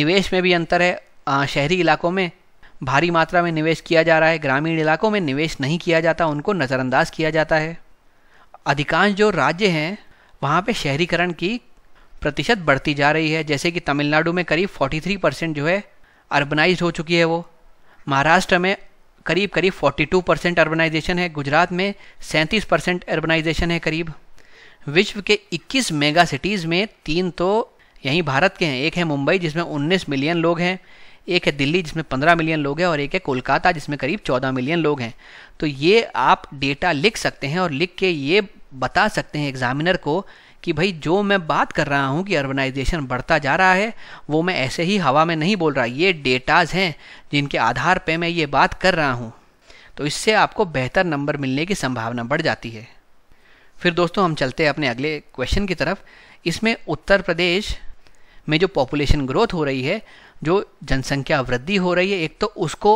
निवेश में भी अंतर है आ, शहरी इलाकों में भारी मात्रा में निवेश किया जा रहा है ग्रामीण इलाकों में निवेश नहीं किया जाता उनको नज़रअंदाज किया जाता है अधिकांश जो राज्य हैं वहाँ पे शहरीकरण की प्रतिशत बढ़ती जा रही है जैसे कि तमिलनाडु में करीब 43 परसेंट जो है अर्बनाइज हो चुकी है वो महाराष्ट्र में करीब करीब 42 परसेंट अर्बनाइजेशन है गुजरात में 37 परसेंट अर्बनाइजेशन है करीब विश्व के 21 मेगा सिटीज़ में तीन तो यहीं भारत के हैं एक है मुंबई जिसमें 19 मिलियन लोग हैं एक है दिल्ली जिसमें 15 मिलियन लोग हैं और एक है कोलकाता जिसमें करीब 14 मिलियन लोग हैं तो ये आप डेटा लिख सकते हैं और लिख के ये बता सकते हैं एग्जामिनर को कि भाई जो मैं बात कर रहा हूँ कि अर्बनाइजेशन बढ़ता जा रहा है वो मैं ऐसे ही हवा में नहीं बोल रहा ये डेटाज हैं जिनके आधार पर मैं ये बात कर रहा हूँ तो इससे आपको बेहतर नंबर मिलने की संभावना बढ़ जाती है फिर दोस्तों हम चलते हैं अपने अगले क्वेश्चन की तरफ इसमें उत्तर प्रदेश में जो पॉपुलेशन ग्रोथ हो रही है जो जनसंख्या वृद्धि हो रही है एक तो उसको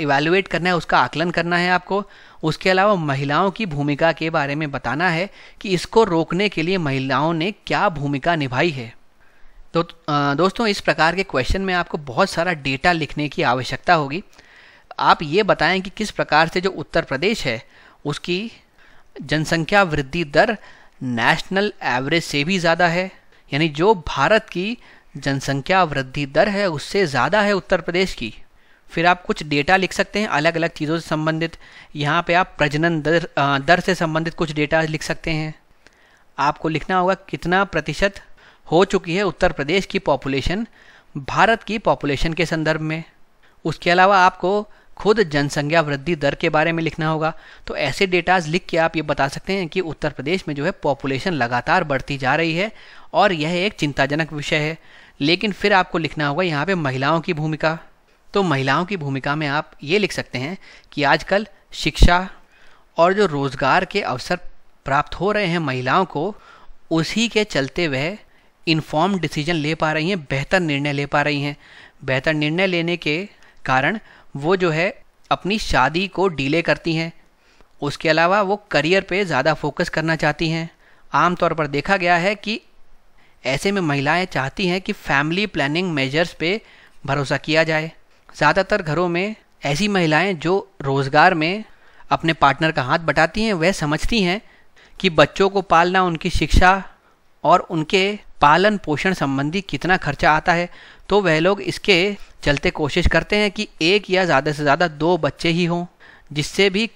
इवेलुएट करना है उसका आकलन करना है आपको उसके अलावा महिलाओं की भूमिका के बारे में बताना है कि इसको रोकने के लिए महिलाओं ने क्या भूमिका निभाई है तो दोस्तों इस प्रकार के क्वेश्चन में आपको बहुत सारा डेटा लिखने की आवश्यकता होगी आप ये बताएं कि किस प्रकार से जो उत्तर प्रदेश है उसकी जनसंख्या वृद्धि दर नेशनल एवरेज से भी ज़्यादा है यानी जो भारत की जनसंख्या वृद्धि दर है उससे ज़्यादा है उत्तर प्रदेश की फिर आप कुछ डेटा लिख सकते हैं अलग अलग चीज़ों से संबंधित यहाँ पे आप प्रजनन दर दर से संबंधित कुछ डेटा लिख सकते हैं आपको लिखना होगा कितना प्रतिशत हो चुकी है उत्तर प्रदेश की पॉपुलेशन भारत की पॉपुलेशन के संदर्भ में उसके अलावा आपको खुद जनसंख्या वृद्धि दर के बारे में लिखना होगा तो ऐसे डेटाज लिख के आप ये बता सकते हैं कि उत्तर प्रदेश में जो है पॉपुलेशन लगातार बढ़ती जा रही है और यह एक चिंताजनक विषय है लेकिन फिर आपको लिखना होगा यहाँ पे महिलाओं की भूमिका तो महिलाओं की भूमिका में आप ये लिख सकते हैं कि आजकल शिक्षा और जो रोज़गार के अवसर प्राप्त हो रहे हैं महिलाओं को उसी के चलते वह इन्फॉर्म डिसीजन ले पा रही हैं बेहतर निर्णय ले पा रही हैं बेहतर निर्णय लेने के कारण वो जो है अपनी शादी को डीले करती हैं उसके अलावा वो करियर पे ज़्यादा फोकस करना चाहती हैं आमतौर पर देखा गया है कि ऐसे में महिलाएं चाहती हैं कि फैमिली प्लानिंग मेजर्स पे भरोसा किया जाए ज़्यादातर घरों में ऐसी महिलाएं जो रोज़गार में अपने पार्टनर का हाथ बटाती हैं वह समझती हैं कि बच्चों को पालना उनकी शिक्षा और उनके पालन पोषण संबंधी कितना खर्चा आता है तो वह लोग इसके चलते कोशिश करते हैं कि एक या ज़्यादा से ज़्यादा दो बच्चे ही हों जिससे भी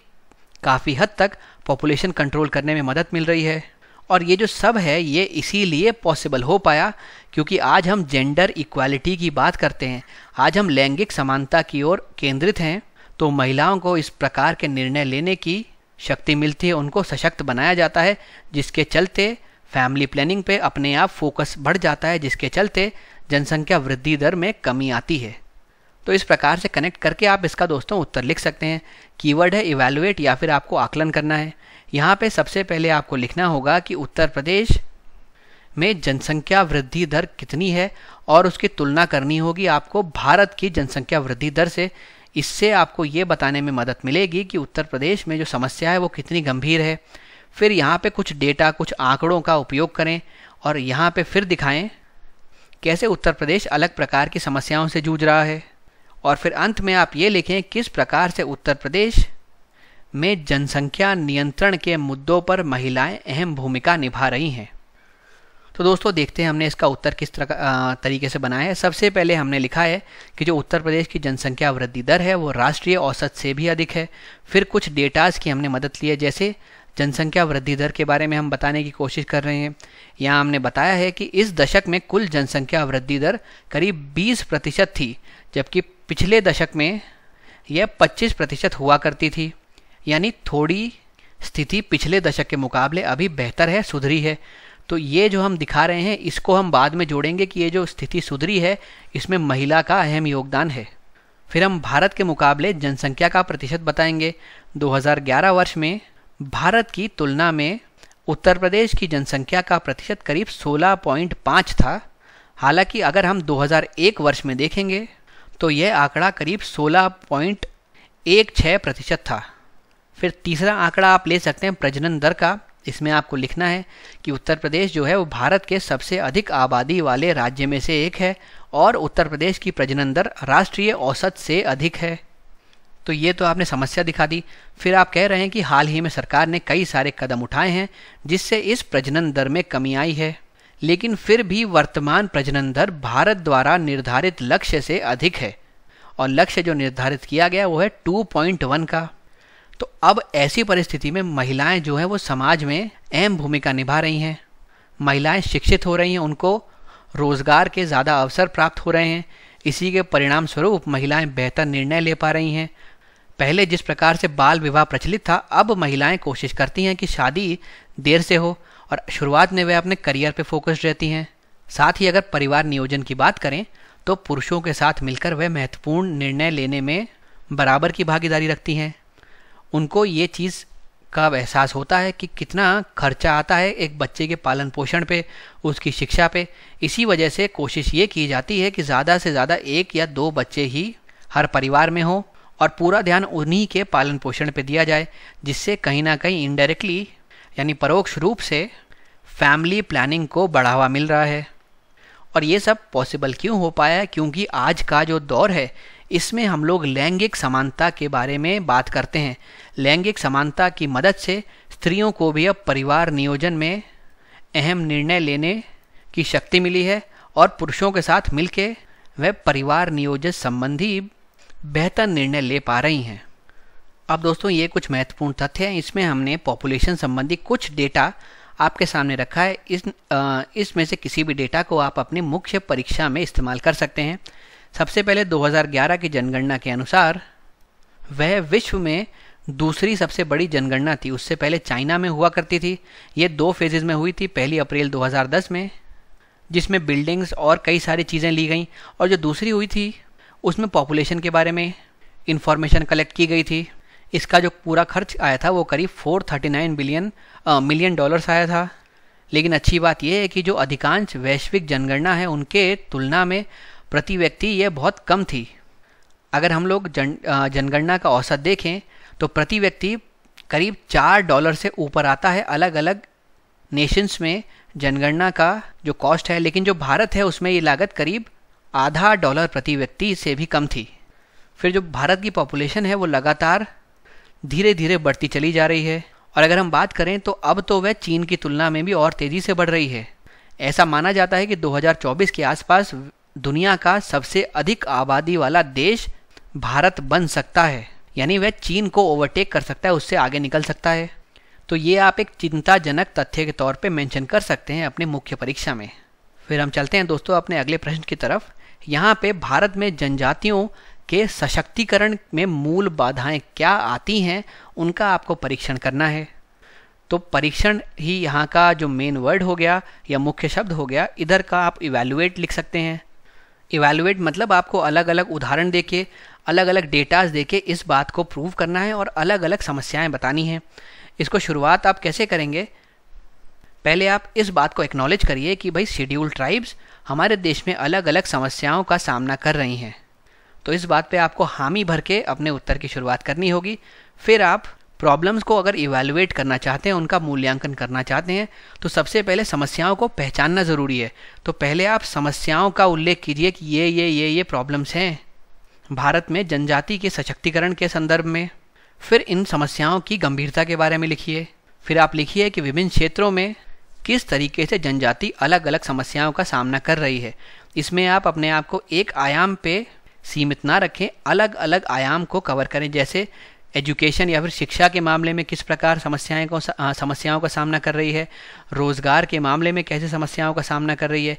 काफ़ी हद तक पॉपुलेशन कंट्रोल करने में मदद मिल रही है और ये जो सब है ये इसीलिए पॉसिबल हो पाया क्योंकि आज हम जेंडर इक्वालिटी की बात करते हैं आज हम लैंगिक समानता की ओर केंद्रित हैं तो महिलाओं को इस प्रकार के निर्णय लेने की शक्ति मिलती है उनको सशक्त बनाया जाता है जिसके चलते फैमिली प्लानिंग पे अपने आप फोकस बढ़ जाता है जिसके चलते जनसंख्या वृद्धि दर में कमी आती है तो इस प्रकार से कनेक्ट करके आप इसका दोस्तों उत्तर लिख सकते हैं कीवर्ड है इवेलुएट या फिर आपको आकलन करना है यहाँ पे सबसे पहले आपको लिखना होगा कि उत्तर प्रदेश में जनसंख्या वृद्धि दर कितनी है और उसकी तुलना करनी होगी आपको भारत की जनसंख्या वृद्धि दर से इससे आपको ये बताने में मदद मिलेगी कि उत्तर प्रदेश में जो समस्या है वो कितनी गंभीर है फिर यहाँ पे कुछ डेटा कुछ आंकड़ों का उपयोग करें और यहाँ पे फिर दिखाएं कैसे उत्तर प्रदेश अलग प्रकार की समस्याओं से जूझ रहा है और फिर अंत में आप ये लिखें किस प्रकार से उत्तर प्रदेश में जनसंख्या नियंत्रण के मुद्दों पर महिलाएं अहम भूमिका निभा रही हैं तो दोस्तों देखते हैं हमने इसका उत्तर किस तरह तरीके से बनाया है सबसे पहले हमने लिखा है कि जो उत्तर प्रदेश की जनसंख्या वृद्धि दर है वो राष्ट्रीय औसत से भी अधिक है फिर कुछ डेटाज की हमने मदद ली है जैसे जनसंख्या वृद्धि दर के बारे में हम बताने की कोशिश कर रहे हैं यहाँ हमने बताया है कि इस दशक में कुल जनसंख्या वृद्धि दर करीब 20 प्रतिशत थी जबकि पिछले दशक में यह 25 प्रतिशत हुआ करती थी यानी थोड़ी स्थिति पिछले दशक के मुकाबले अभी बेहतर है सुधरी है तो ये जो हम दिखा रहे हैं इसको हम बाद में जोड़ेंगे कि ये जो स्थिति सुधरी है इसमें महिला का अहम योगदान है फिर हम भारत के मुकाबले जनसंख्या का प्रतिशत बताएंगे 2011 वर्ष में भारत की तुलना में उत्तर प्रदेश की जनसंख्या का प्रतिशत करीब 16.5 था हालांकि अगर हम 2001 वर्ष में देखेंगे तो यह आंकड़ा करीब 16.16 प्रतिशत था फिर तीसरा आंकड़ा आप ले सकते हैं प्रजनन दर का इसमें आपको लिखना है कि उत्तर प्रदेश जो है वो भारत के सबसे अधिक आबादी वाले राज्य में से एक है और उत्तर प्रदेश की प्रजनन दर राष्ट्रीय औसत से अधिक है तो ये तो आपने समस्या दिखा दी फिर आप कह रहे हैं कि हाल ही में सरकार ने कई सारे कदम उठाए हैं जिससे इस प्रजनन दर में कमी आई है लेकिन फिर भी वर्तमान प्रजनन दर भारत द्वारा निर्धारित लक्ष्य से अधिक है और लक्ष्य जो निर्धारित किया गया वो है 2.1 का तो अब ऐसी परिस्थिति में महिलाएं जो है वो समाज में अहम भूमिका निभा रही हैं महिलाएं शिक्षित हो रही हैं उनको रोजगार के ज़्यादा अवसर प्राप्त हो रहे हैं इसी के परिणाम स्वरूप महिलाएं बेहतर निर्णय ले पा रही हैं पहले जिस प्रकार से बाल विवाह प्रचलित था अब महिलाएं कोशिश करती हैं कि शादी देर से हो और शुरुआत में वे अपने करियर पर फोकस रहती हैं साथ ही अगर परिवार नियोजन की बात करें तो पुरुषों के साथ मिलकर वह महत्वपूर्ण निर्णय लेने में बराबर की भागीदारी रखती हैं उनको ये चीज़ का एहसास होता है कि कितना खर्चा आता है एक बच्चे के पालन पोषण पे उसकी शिक्षा पे इसी वजह से कोशिश ये की जाती है कि ज़्यादा से ज़्यादा एक या दो बच्चे ही हर परिवार में हो और पूरा ध्यान उन्हीं के पालन पोषण पे दिया जाए जिससे कहीं ना कहीं इनडायरेक्टली यानी परोक्ष रूप से फैमिली प्लानिंग को बढ़ावा मिल रहा है और ये सब पॉसिबल क्यों हो पाया क्योंकि आज का जो दौर है इसमें हम लोग लैंगिक समानता के बारे में बात करते हैं लैंगिक समानता की मदद से स्त्रियों को भी अब परिवार नियोजन में अहम निर्णय लेने की शक्ति मिली है और पुरुषों के साथ के वह परिवार नियोजन संबंधी बेहतर निर्णय ले पा रही हैं अब दोस्तों ये कुछ महत्वपूर्ण तथ्य हैं इसमें हमने पॉपुलेशन संबंधी कुछ डेटा आपके सामने रखा है इस इसमें से किसी भी डेटा को आप अपनी मुख्य परीक्षा में इस्तेमाल कर सकते हैं सबसे पहले 2011 की जनगणना के अनुसार वह विश्व में दूसरी सबसे बड़ी जनगणना थी उससे पहले चाइना में हुआ करती थी ये दो फेजेज में हुई थी पहली अप्रैल 2010 में जिसमें बिल्डिंग्स और कई सारी चीज़ें ली गई और जो दूसरी हुई थी उसमें पॉपुलेशन के बारे में इन्फॉर्मेशन कलेक्ट की गई थी इसका जो पूरा खर्च आया था वो करीब 439 बिलियन मिलियन डॉलर्स आया था लेकिन अच्छी बात यह है कि जो अधिकांश वैश्विक जनगणना है उनके तुलना में प्रति व्यक्ति ये बहुत कम थी अगर हम लोग जन जनगणना का औसत देखें तो प्रति व्यक्ति करीब चार डॉलर से ऊपर आता है अलग अलग नेशंस में जनगणना का जो कॉस्ट है लेकिन जो भारत है उसमें ये लागत करीब आधा डॉलर प्रति व्यक्ति से भी कम थी फिर जो भारत की पॉपुलेशन है वो लगातार धीरे धीरे बढ़ती चली जा रही है और अगर हम बात करें तो अब तो वह चीन की तुलना में भी और तेज़ी से बढ़ रही है ऐसा माना जाता है कि 2024 के आसपास दुनिया का सबसे अधिक आबादी वाला देश भारत बन सकता है यानी वह चीन को ओवरटेक कर सकता है उससे आगे निकल सकता है तो ये आप एक चिंताजनक तथ्य के तौर पे मेंशन कर सकते हैं अपने मुख्य परीक्षा में फिर हम चलते हैं दोस्तों अपने अगले प्रश्न की तरफ यहाँ पे भारत में जनजातियों के सशक्तिकरण में मूल बाधाएं क्या आती हैं उनका आपको परीक्षण करना है तो परीक्षण ही यहाँ का जो मेन वर्ड हो गया या मुख्य शब्द हो गया इधर का आप इवेलुएट लिख सकते हैं इवेलुएट मतलब आपको अलग अलग उदाहरण देके अलग अलग डेटाज देके इस बात को प्रूव करना है और अलग अलग समस्याएं बतानी हैं इसको शुरुआत आप कैसे करेंगे पहले आप इस बात को एक्नॉलेज करिए कि भाई शेड्यूल ट्राइब्स हमारे देश में अलग अलग समस्याओं का सामना कर रही हैं तो इस बात पे आपको हामी भर के अपने उत्तर की शुरुआत करनी होगी फिर आप प्रॉब्लम्स को अगर इवेलुएट करना चाहते हैं उनका मूल्यांकन करना चाहते हैं तो सबसे पहले समस्याओं को पहचानना ज़रूरी है तो पहले आप समस्याओं का उल्लेख कीजिए कि ये ये ये ये प्रॉब्लम्स हैं भारत में जनजाति के सशक्तिकरण के संदर्भ में फिर इन समस्याओं की गंभीरता के बारे में लिखिए फिर आप लिखिए कि विभिन्न क्षेत्रों में किस तरीके से जनजाति अलग अलग समस्याओं का सामना कर रही है इसमें आप अपने आप को एक आयाम पे सीमित ना रखें अलग अलग आयाम को कवर करें जैसे एजुकेशन या फिर शिक्षा के मामले में किस प्रकार समस्याएं को समस्याओं का सामना कर रही है रोज़गार के मामले में कैसे समस्याओं का सामना कर रही है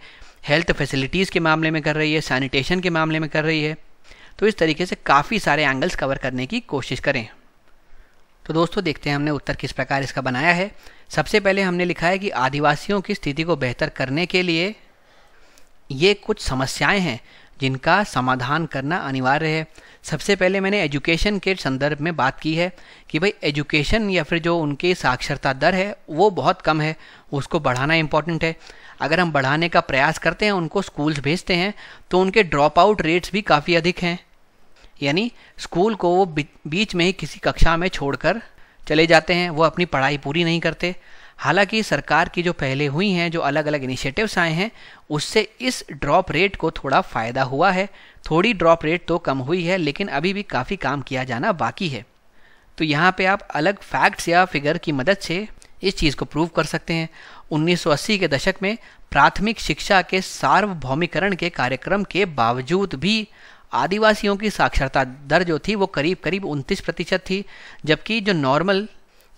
हेल्थ फैसिलिटीज़ के मामले में कर रही है सैनिटेशन के मामले में कर रही है तो इस तरीके से काफ़ी सारे एंगल्स कवर करने की कोशिश करें तो दोस्तों देखते हैं हमने उत्तर किस प्रकार इसका बनाया है सबसे पहले हमने लिखा है कि आदिवासियों की स्थिति को बेहतर करने के लिए ये कुछ समस्याएं हैं जिनका समाधान करना अनिवार्य है सबसे पहले मैंने एजुकेशन के संदर्भ में बात की है कि भाई एजुकेशन या फिर जो उनकी साक्षरता दर है वो बहुत कम है उसको बढ़ाना इम्पॉर्टेंट है अगर हम बढ़ाने का प्रयास करते हैं उनको स्कूल्स भेजते हैं तो उनके ड्रॉप आउट रेट्स भी काफ़ी अधिक हैं यानी स्कूल को वो बीच में ही किसी कक्षा में छोड़कर चले जाते हैं वो अपनी पढ़ाई पूरी नहीं करते हालांकि सरकार की जो पहले हुई हैं जो अलग अलग इनिशिएटिव्स आए हैं उससे इस ड्रॉप रेट को थोड़ा फ़ायदा हुआ है थोड़ी ड्रॉप रेट तो कम हुई है लेकिन अभी भी काफ़ी काम किया जाना बाकी है तो यहाँ पे आप अलग फैक्ट्स या फिगर की मदद से इस चीज़ को प्रूव कर सकते हैं 1980 के दशक में प्राथमिक शिक्षा के सार्वभौमिकरण के कार्यक्रम के बावजूद भी आदिवासियों की साक्षरता दर जो थी वो करीब करीब उनतीस प्रतिशत थी जबकि जो नॉर्मल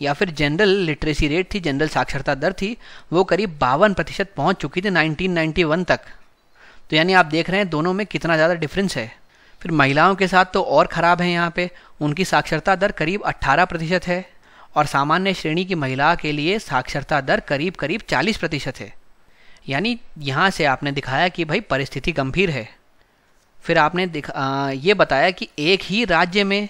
या फिर जनरल लिटरेसी रेट थी जनरल साक्षरता दर थी वो करीब बावन प्रतिशत पहुँच चुकी थी 1991 तक तो यानी आप देख रहे हैं दोनों में कितना ज़्यादा डिफरेंस है फिर महिलाओं के साथ तो और ख़राब है यहाँ पे उनकी साक्षरता दर करीब 18 प्रतिशत है और सामान्य श्रेणी की महिला के लिए साक्षरता दर करीब करीब 40 प्रतिशत है यानी यहाँ से आपने दिखाया कि भाई परिस्थिति गंभीर है फिर आपने दिखा आ, ये बताया कि एक ही राज्य में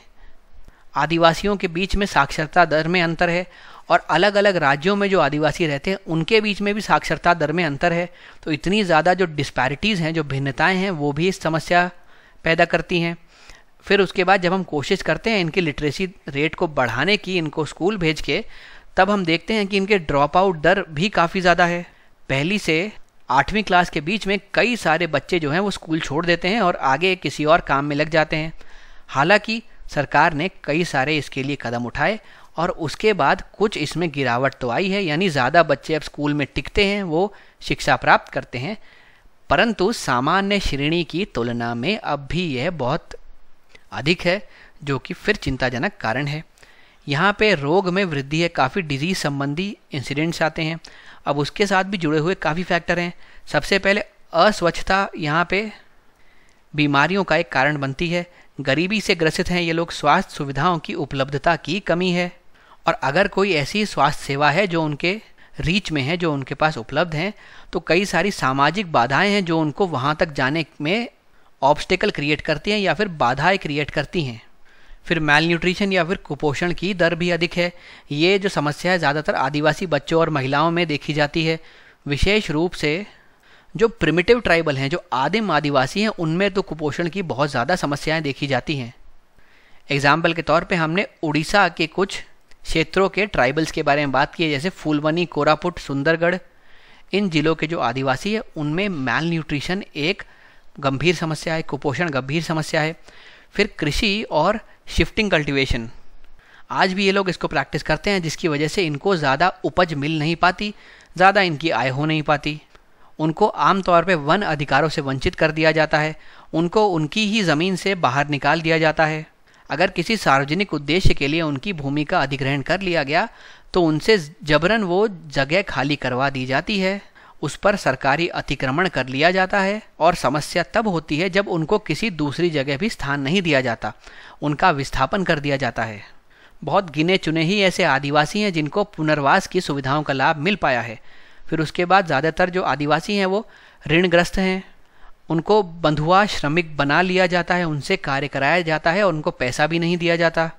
आदिवासियों के बीच में साक्षरता दर में अंतर है और अलग अलग राज्यों में जो आदिवासी रहते हैं उनके बीच में भी साक्षरता दर में अंतर है तो इतनी ज़्यादा जो डिस्पैरिटीज़ हैं जो भिन्नताएं हैं वो भी इस समस्या पैदा करती हैं फिर उसके बाद जब हम कोशिश करते हैं इनकी लिटरेसी रेट को बढ़ाने की इनको स्कूल भेज के तब हम देखते हैं कि इनके ड्रॉप आउट दर भी काफ़ी ज़्यादा है पहली से आठवीं क्लास के बीच में कई सारे बच्चे जो हैं वो स्कूल छोड़ देते हैं और आगे किसी और काम में लग जाते हैं हालांकि सरकार ने कई सारे इसके लिए कदम उठाए और उसके बाद कुछ इसमें गिरावट तो आई है यानी ज़्यादा बच्चे अब स्कूल में टिकते हैं वो शिक्षा प्राप्त करते हैं परंतु सामान्य श्रेणी की तुलना में अब भी यह बहुत अधिक है जो कि फिर चिंताजनक कारण है यहाँ पे रोग में वृद्धि है काफ़ी डिजीज संबंधी इंसिडेंट्स आते हैं अब उसके साथ भी जुड़े हुए काफ़ी फैक्टर हैं सबसे पहले अस्वच्छता यहाँ पे बीमारियों का एक कारण बनती है गरीबी से ग्रसित हैं ये लोग स्वास्थ्य सुविधाओं की उपलब्धता की कमी है और अगर कोई ऐसी स्वास्थ्य सेवा है जो उनके रीच में है जो उनके पास उपलब्ध हैं तो कई सारी सामाजिक बाधाएं हैं जो उनको वहाँ तक जाने में ऑब्स्टिकल क्रिएट करती हैं या फिर बाधाएं क्रिएट करती हैं फिर मेल न्यूट्रिशन या फिर कुपोषण की दर भी अधिक है ये जो समस्या है ज़्यादातर आदिवासी बच्चों और महिलाओं में देखी जाती है विशेष रूप से जो प्रिमिटिव ट्राइबल हैं जो आदिम आदिवासी हैं उनमें तो कुपोषण की बहुत ज़्यादा समस्याएं देखी जाती हैं एग्जाम्पल के तौर पे हमने उड़ीसा के कुछ क्षेत्रों के ट्राइबल्स के बारे में बात की है जैसे फूलवनी कोरापुट सुंदरगढ़ इन जिलों के जो आदिवासी हैं उनमें मैल न्यूट्रिशन एक गंभीर समस्या है कुपोषण गंभीर समस्या है फिर कृषि और शिफ्टिंग कल्टीवेशन आज भी ये लोग इसको प्रैक्टिस करते हैं जिसकी वजह से इनको ज़्यादा उपज मिल नहीं पाती ज़्यादा इनकी आय हो नहीं पाती उनको आमतौर पर वन अधिकारों से वंचित कर दिया जाता है उनको उनकी ही ज़मीन से बाहर निकाल दिया जाता है अगर किसी सार्वजनिक उद्देश्य के लिए उनकी भूमि का अधिग्रहण कर लिया गया तो उनसे जबरन वो जगह खाली करवा दी जाती है उस पर सरकारी अतिक्रमण कर लिया जाता है और समस्या तब होती है जब उनको किसी दूसरी जगह भी स्थान नहीं दिया जाता उनका विस्थापन कर दिया जाता है बहुत गिने चुने ही ऐसे आदिवासी हैं जिनको पुनर्वास की सुविधाओं का लाभ मिल पाया है फिर उसके बाद ज़्यादातर जो आदिवासी हैं वो ऋणग्रस्त हैं उनको बंधुआ श्रमिक बना लिया जाता है उनसे कार्य कराया जाता है और उनको पैसा भी नहीं दिया जाता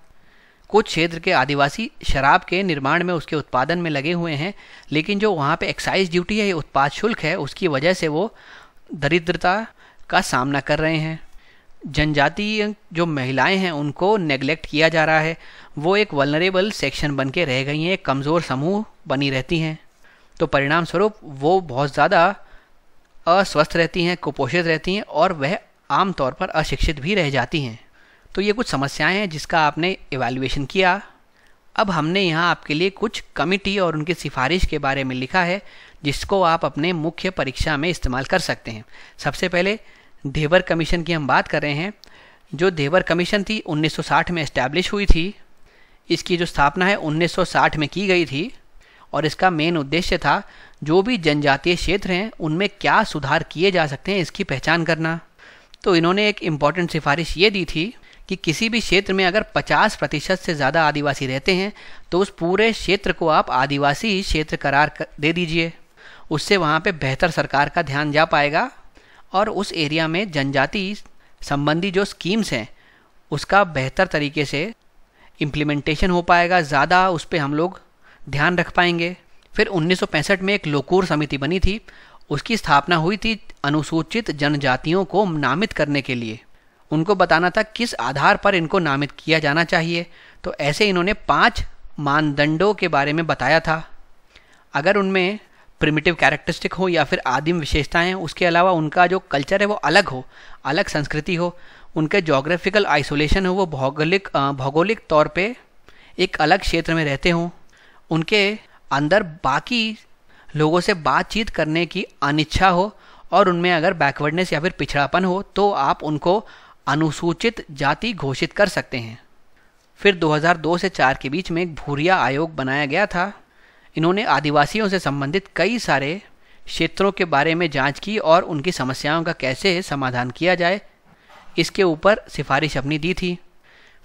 कुछ क्षेत्र के आदिवासी शराब के निर्माण में उसके उत्पादन में लगे हुए हैं लेकिन जो वहाँ पे एक्साइज ड्यूटी है उत्पाद शुल्क है उसकी वजह से वो दरिद्रता का सामना कर रहे हैं जनजातीय जो महिलाएं हैं उनको नेग्लेक्ट किया जा रहा है वो एक वलनरेबल सेक्शन बन के रह गई हैं एक कमज़ोर समूह बनी रहती हैं तो परिणाम स्वरूप वो बहुत ज़्यादा अस्वस्थ रहती हैं कुपोषित रहती हैं और वह आमतौर पर अशिक्षित भी रह जाती हैं तो ये कुछ समस्याएं हैं जिसका आपने इवेल्युएशन किया अब हमने यहाँ आपके लिए कुछ कमिटी और उनकी सिफारिश के बारे में लिखा है जिसको आप अपने मुख्य परीक्षा में इस्तेमाल कर सकते हैं सबसे पहले देवर कमीशन की हम बात कर रहे हैं जो देवर कमीशन थी 1960 में इस्टेब्लिश हुई थी इसकी जो स्थापना है 1960 में की गई थी और इसका मेन उद्देश्य था जो भी जनजातीय क्षेत्र हैं उनमें क्या सुधार किए जा सकते हैं इसकी पहचान करना तो इन्होंने एक इम्पॉर्टेंट सिफारिश ये दी थी कि किसी भी क्षेत्र में अगर 50 प्रतिशत से ज़्यादा आदिवासी रहते हैं तो उस पूरे क्षेत्र को आप आदिवासी क्षेत्र करार कर दे दीजिए उससे वहाँ पे बेहतर सरकार का ध्यान जा पाएगा और उस एरिया में जनजाति संबंधी जो स्कीम्स हैं उसका बेहतर तरीके से इम्प्लीमेंटेशन हो पाएगा ज़्यादा उस पर हम लोग ध्यान रख पाएंगे फिर 1965 में एक लोकूर समिति बनी थी उसकी स्थापना हुई थी अनुसूचित जनजातियों को नामित करने के लिए उनको बताना था किस आधार पर इनको नामित किया जाना चाहिए तो ऐसे इन्होंने पांच मानदंडों के बारे में बताया था अगर उनमें प्रिमिटिव कैरेक्टरिस्टिक हो या फिर आदिम विशेषताएं उसके अलावा उनका जो कल्चर है वो अलग हो अलग संस्कृति हो उनके जोग्राफिकल आइसोलेशन हो वो भौगोलिक भौगोलिक तौर पे एक अलग क्षेत्र में रहते हों उनके अंदर बाकी लोगों से बातचीत करने की अनिच्छा हो और उनमें अगर बैकवर्डनेस या फिर पिछड़ापन हो तो आप उनको अनुसूचित जाति घोषित कर सकते हैं फिर 2002 से 4 के बीच में एक भूरिया आयोग बनाया गया था इन्होंने आदिवासियों से संबंधित कई सारे क्षेत्रों के बारे में जांच की और उनकी समस्याओं का कैसे समाधान किया जाए इसके ऊपर सिफारिश अपनी दी थी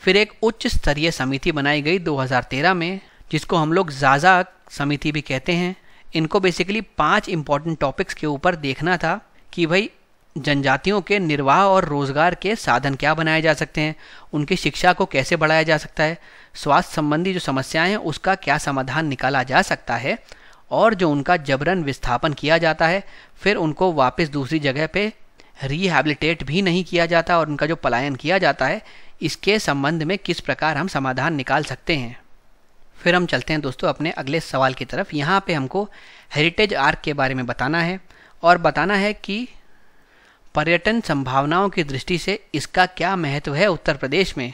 फिर एक उच्च स्तरीय समिति बनाई गई 2013 में जिसको हम लोग जाजा समिति भी कहते हैं इनको बेसिकली पांच इम्पॉर्टेंट टॉपिक्स के ऊपर देखना था कि भाई जनजातियों के निर्वाह और रोजगार के साधन क्या बनाए जा सकते हैं उनकी शिक्षा को कैसे बढ़ाया जा सकता है स्वास्थ्य संबंधी जो समस्याएं हैं उसका क्या समाधान निकाला जा सकता है और जो उनका जबरन विस्थापन किया जाता है फिर उनको वापस दूसरी जगह पे रिहेबिलिटेट भी नहीं किया जाता और उनका जो पलायन किया जाता है इसके संबंध में किस प्रकार हम समाधान निकाल सकते हैं फिर हम चलते हैं दोस्तों अपने अगले सवाल की तरफ यहाँ पे हमको हेरिटेज आर्क के बारे में बताना है और बताना है कि पर्यटन संभावनाओं की दृष्टि से इसका क्या महत्व है उत्तर प्रदेश में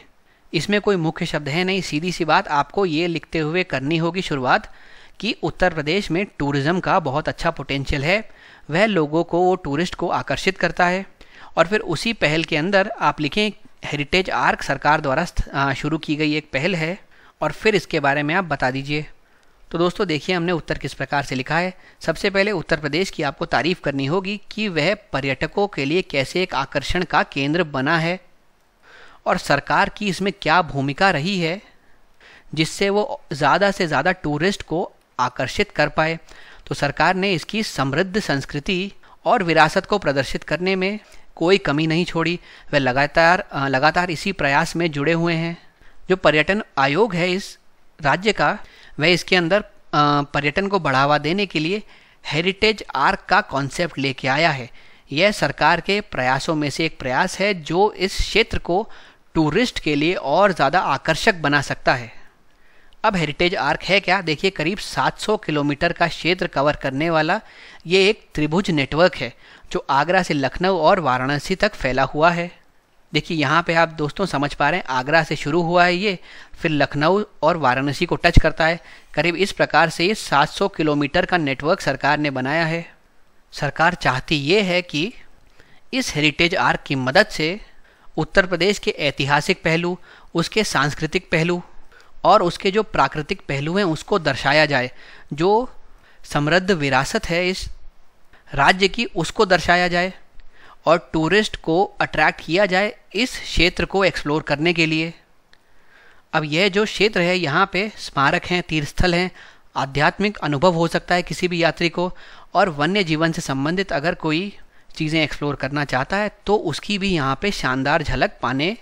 इसमें कोई मुख्य शब्द है नहीं सीधी सी बात आपको ये लिखते हुए करनी होगी शुरुआत कि उत्तर प्रदेश में टूरिज़्म का बहुत अच्छा पोटेंशियल है वह लोगों को वो टूरिस्ट को आकर्षित करता है और फिर उसी पहल के अंदर आप लिखें हेरिटेज आर्क सरकार द्वारा शुरू की गई एक पहल है और फिर इसके बारे में आप बता दीजिए तो दोस्तों देखिए हमने उत्तर किस प्रकार से लिखा है सबसे पहले उत्तर प्रदेश की आपको तारीफ करनी होगी कि वह पर्यटकों के लिए कैसे एक आकर्षण का केंद्र बना है और सरकार की इसमें क्या भूमिका रही है जिससे वो ज़्यादा से ज़्यादा टूरिस्ट को आकर्षित कर पाए तो सरकार ने इसकी समृद्ध संस्कृति और विरासत को प्रदर्शित करने में कोई कमी नहीं छोड़ी वह लगातार लगातार इसी प्रयास में जुड़े हुए हैं जो पर्यटन आयोग है इस राज्य का वह इसके अंदर पर्यटन को बढ़ावा देने के लिए हेरिटेज आर्क का कॉन्सेप्ट लेके आया है यह सरकार के प्रयासों में से एक प्रयास है जो इस क्षेत्र को टूरिस्ट के लिए और ज़्यादा आकर्षक बना सकता है अब हेरिटेज आर्क है क्या देखिए करीब 700 किलोमीटर का क्षेत्र कवर करने वाला ये एक त्रिभुज नेटवर्क है जो आगरा से लखनऊ और वाराणसी तक फैला हुआ है देखिए यहाँ पे आप दोस्तों समझ पा रहे हैं आगरा से शुरू हुआ है ये फिर लखनऊ और वाराणसी को टच करता है करीब इस प्रकार से ये 700 किलोमीटर का नेटवर्क सरकार ने बनाया है सरकार चाहती ये है कि इस हेरिटेज आर्क की मदद से उत्तर प्रदेश के ऐतिहासिक पहलू उसके सांस्कृतिक पहलू और उसके जो प्राकृतिक पहलू हैं उसको दर्शाया जाए जो समृद्ध विरासत है इस राज्य की उसको दर्शाया जाए और टूरिस्ट को अट्रैक्ट किया जाए इस क्षेत्र को एक्सप्लोर करने के लिए अब यह जो क्षेत्र है यहाँ पे स्मारक हैं तीर्थस्थल हैं आध्यात्मिक अनुभव हो सकता है किसी भी यात्री को और वन्य जीवन से संबंधित अगर कोई चीज़ें एक्सप्लोर करना चाहता है तो उसकी भी यहाँ पे शानदार झलक पाने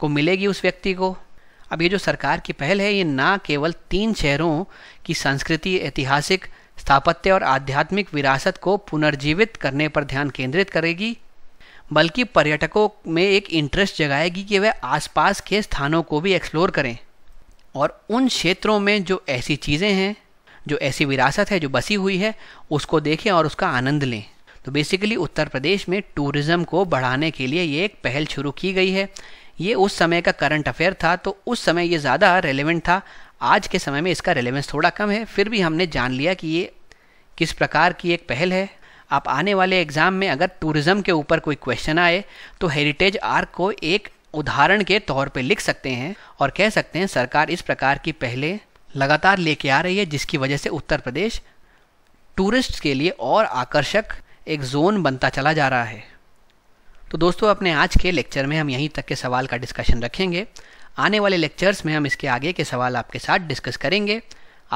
को मिलेगी उस व्यक्ति को अब ये जो सरकार की पहल है ये ना केवल तीन शहरों की संस्कृति ऐतिहासिक स्थापत्य और आध्यात्मिक विरासत को पुनर्जीवित करने पर ध्यान केंद्रित करेगी बल्कि पर्यटकों में एक इंटरेस्ट जगाएगी कि वह आसपास के स्थानों को भी एक्सप्लोर करें और उन क्षेत्रों में जो ऐसी चीज़ें हैं जो ऐसी विरासत है जो बसी हुई है उसको देखें और उसका आनंद लें तो बेसिकली उत्तर प्रदेश में टूरिज़्म को बढ़ाने के लिए ये एक पहल शुरू की गई है ये उस समय का करंट अफेयर था तो उस समय ये ज़्यादा रेलिवेंट था आज के समय में इसका रेलिवेंस थोड़ा कम है फिर भी हमने जान लिया कि ये किस प्रकार की एक पहल है आप आने वाले एग्ज़ाम में अगर टूरिज़्म के ऊपर कोई क्वेश्चन आए तो हेरिटेज आर्क को एक उदाहरण के तौर पे लिख सकते हैं और कह सकते हैं सरकार इस प्रकार की पहले लगातार लेके आ रही है जिसकी वजह से उत्तर प्रदेश टूरिस्ट के लिए और आकर्षक एक जोन बनता चला जा रहा है तो दोस्तों अपने आज के लेक्चर में हम यहीं तक के सवाल का डिस्कशन रखेंगे आने वाले लेक्चर्स में हम इसके आगे के सवाल आपके साथ डिस्कस करेंगे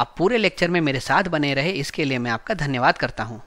आप पूरे लेक्चर में मेरे साथ बने रहे इसके लिए मैं आपका धन्यवाद करता हूँ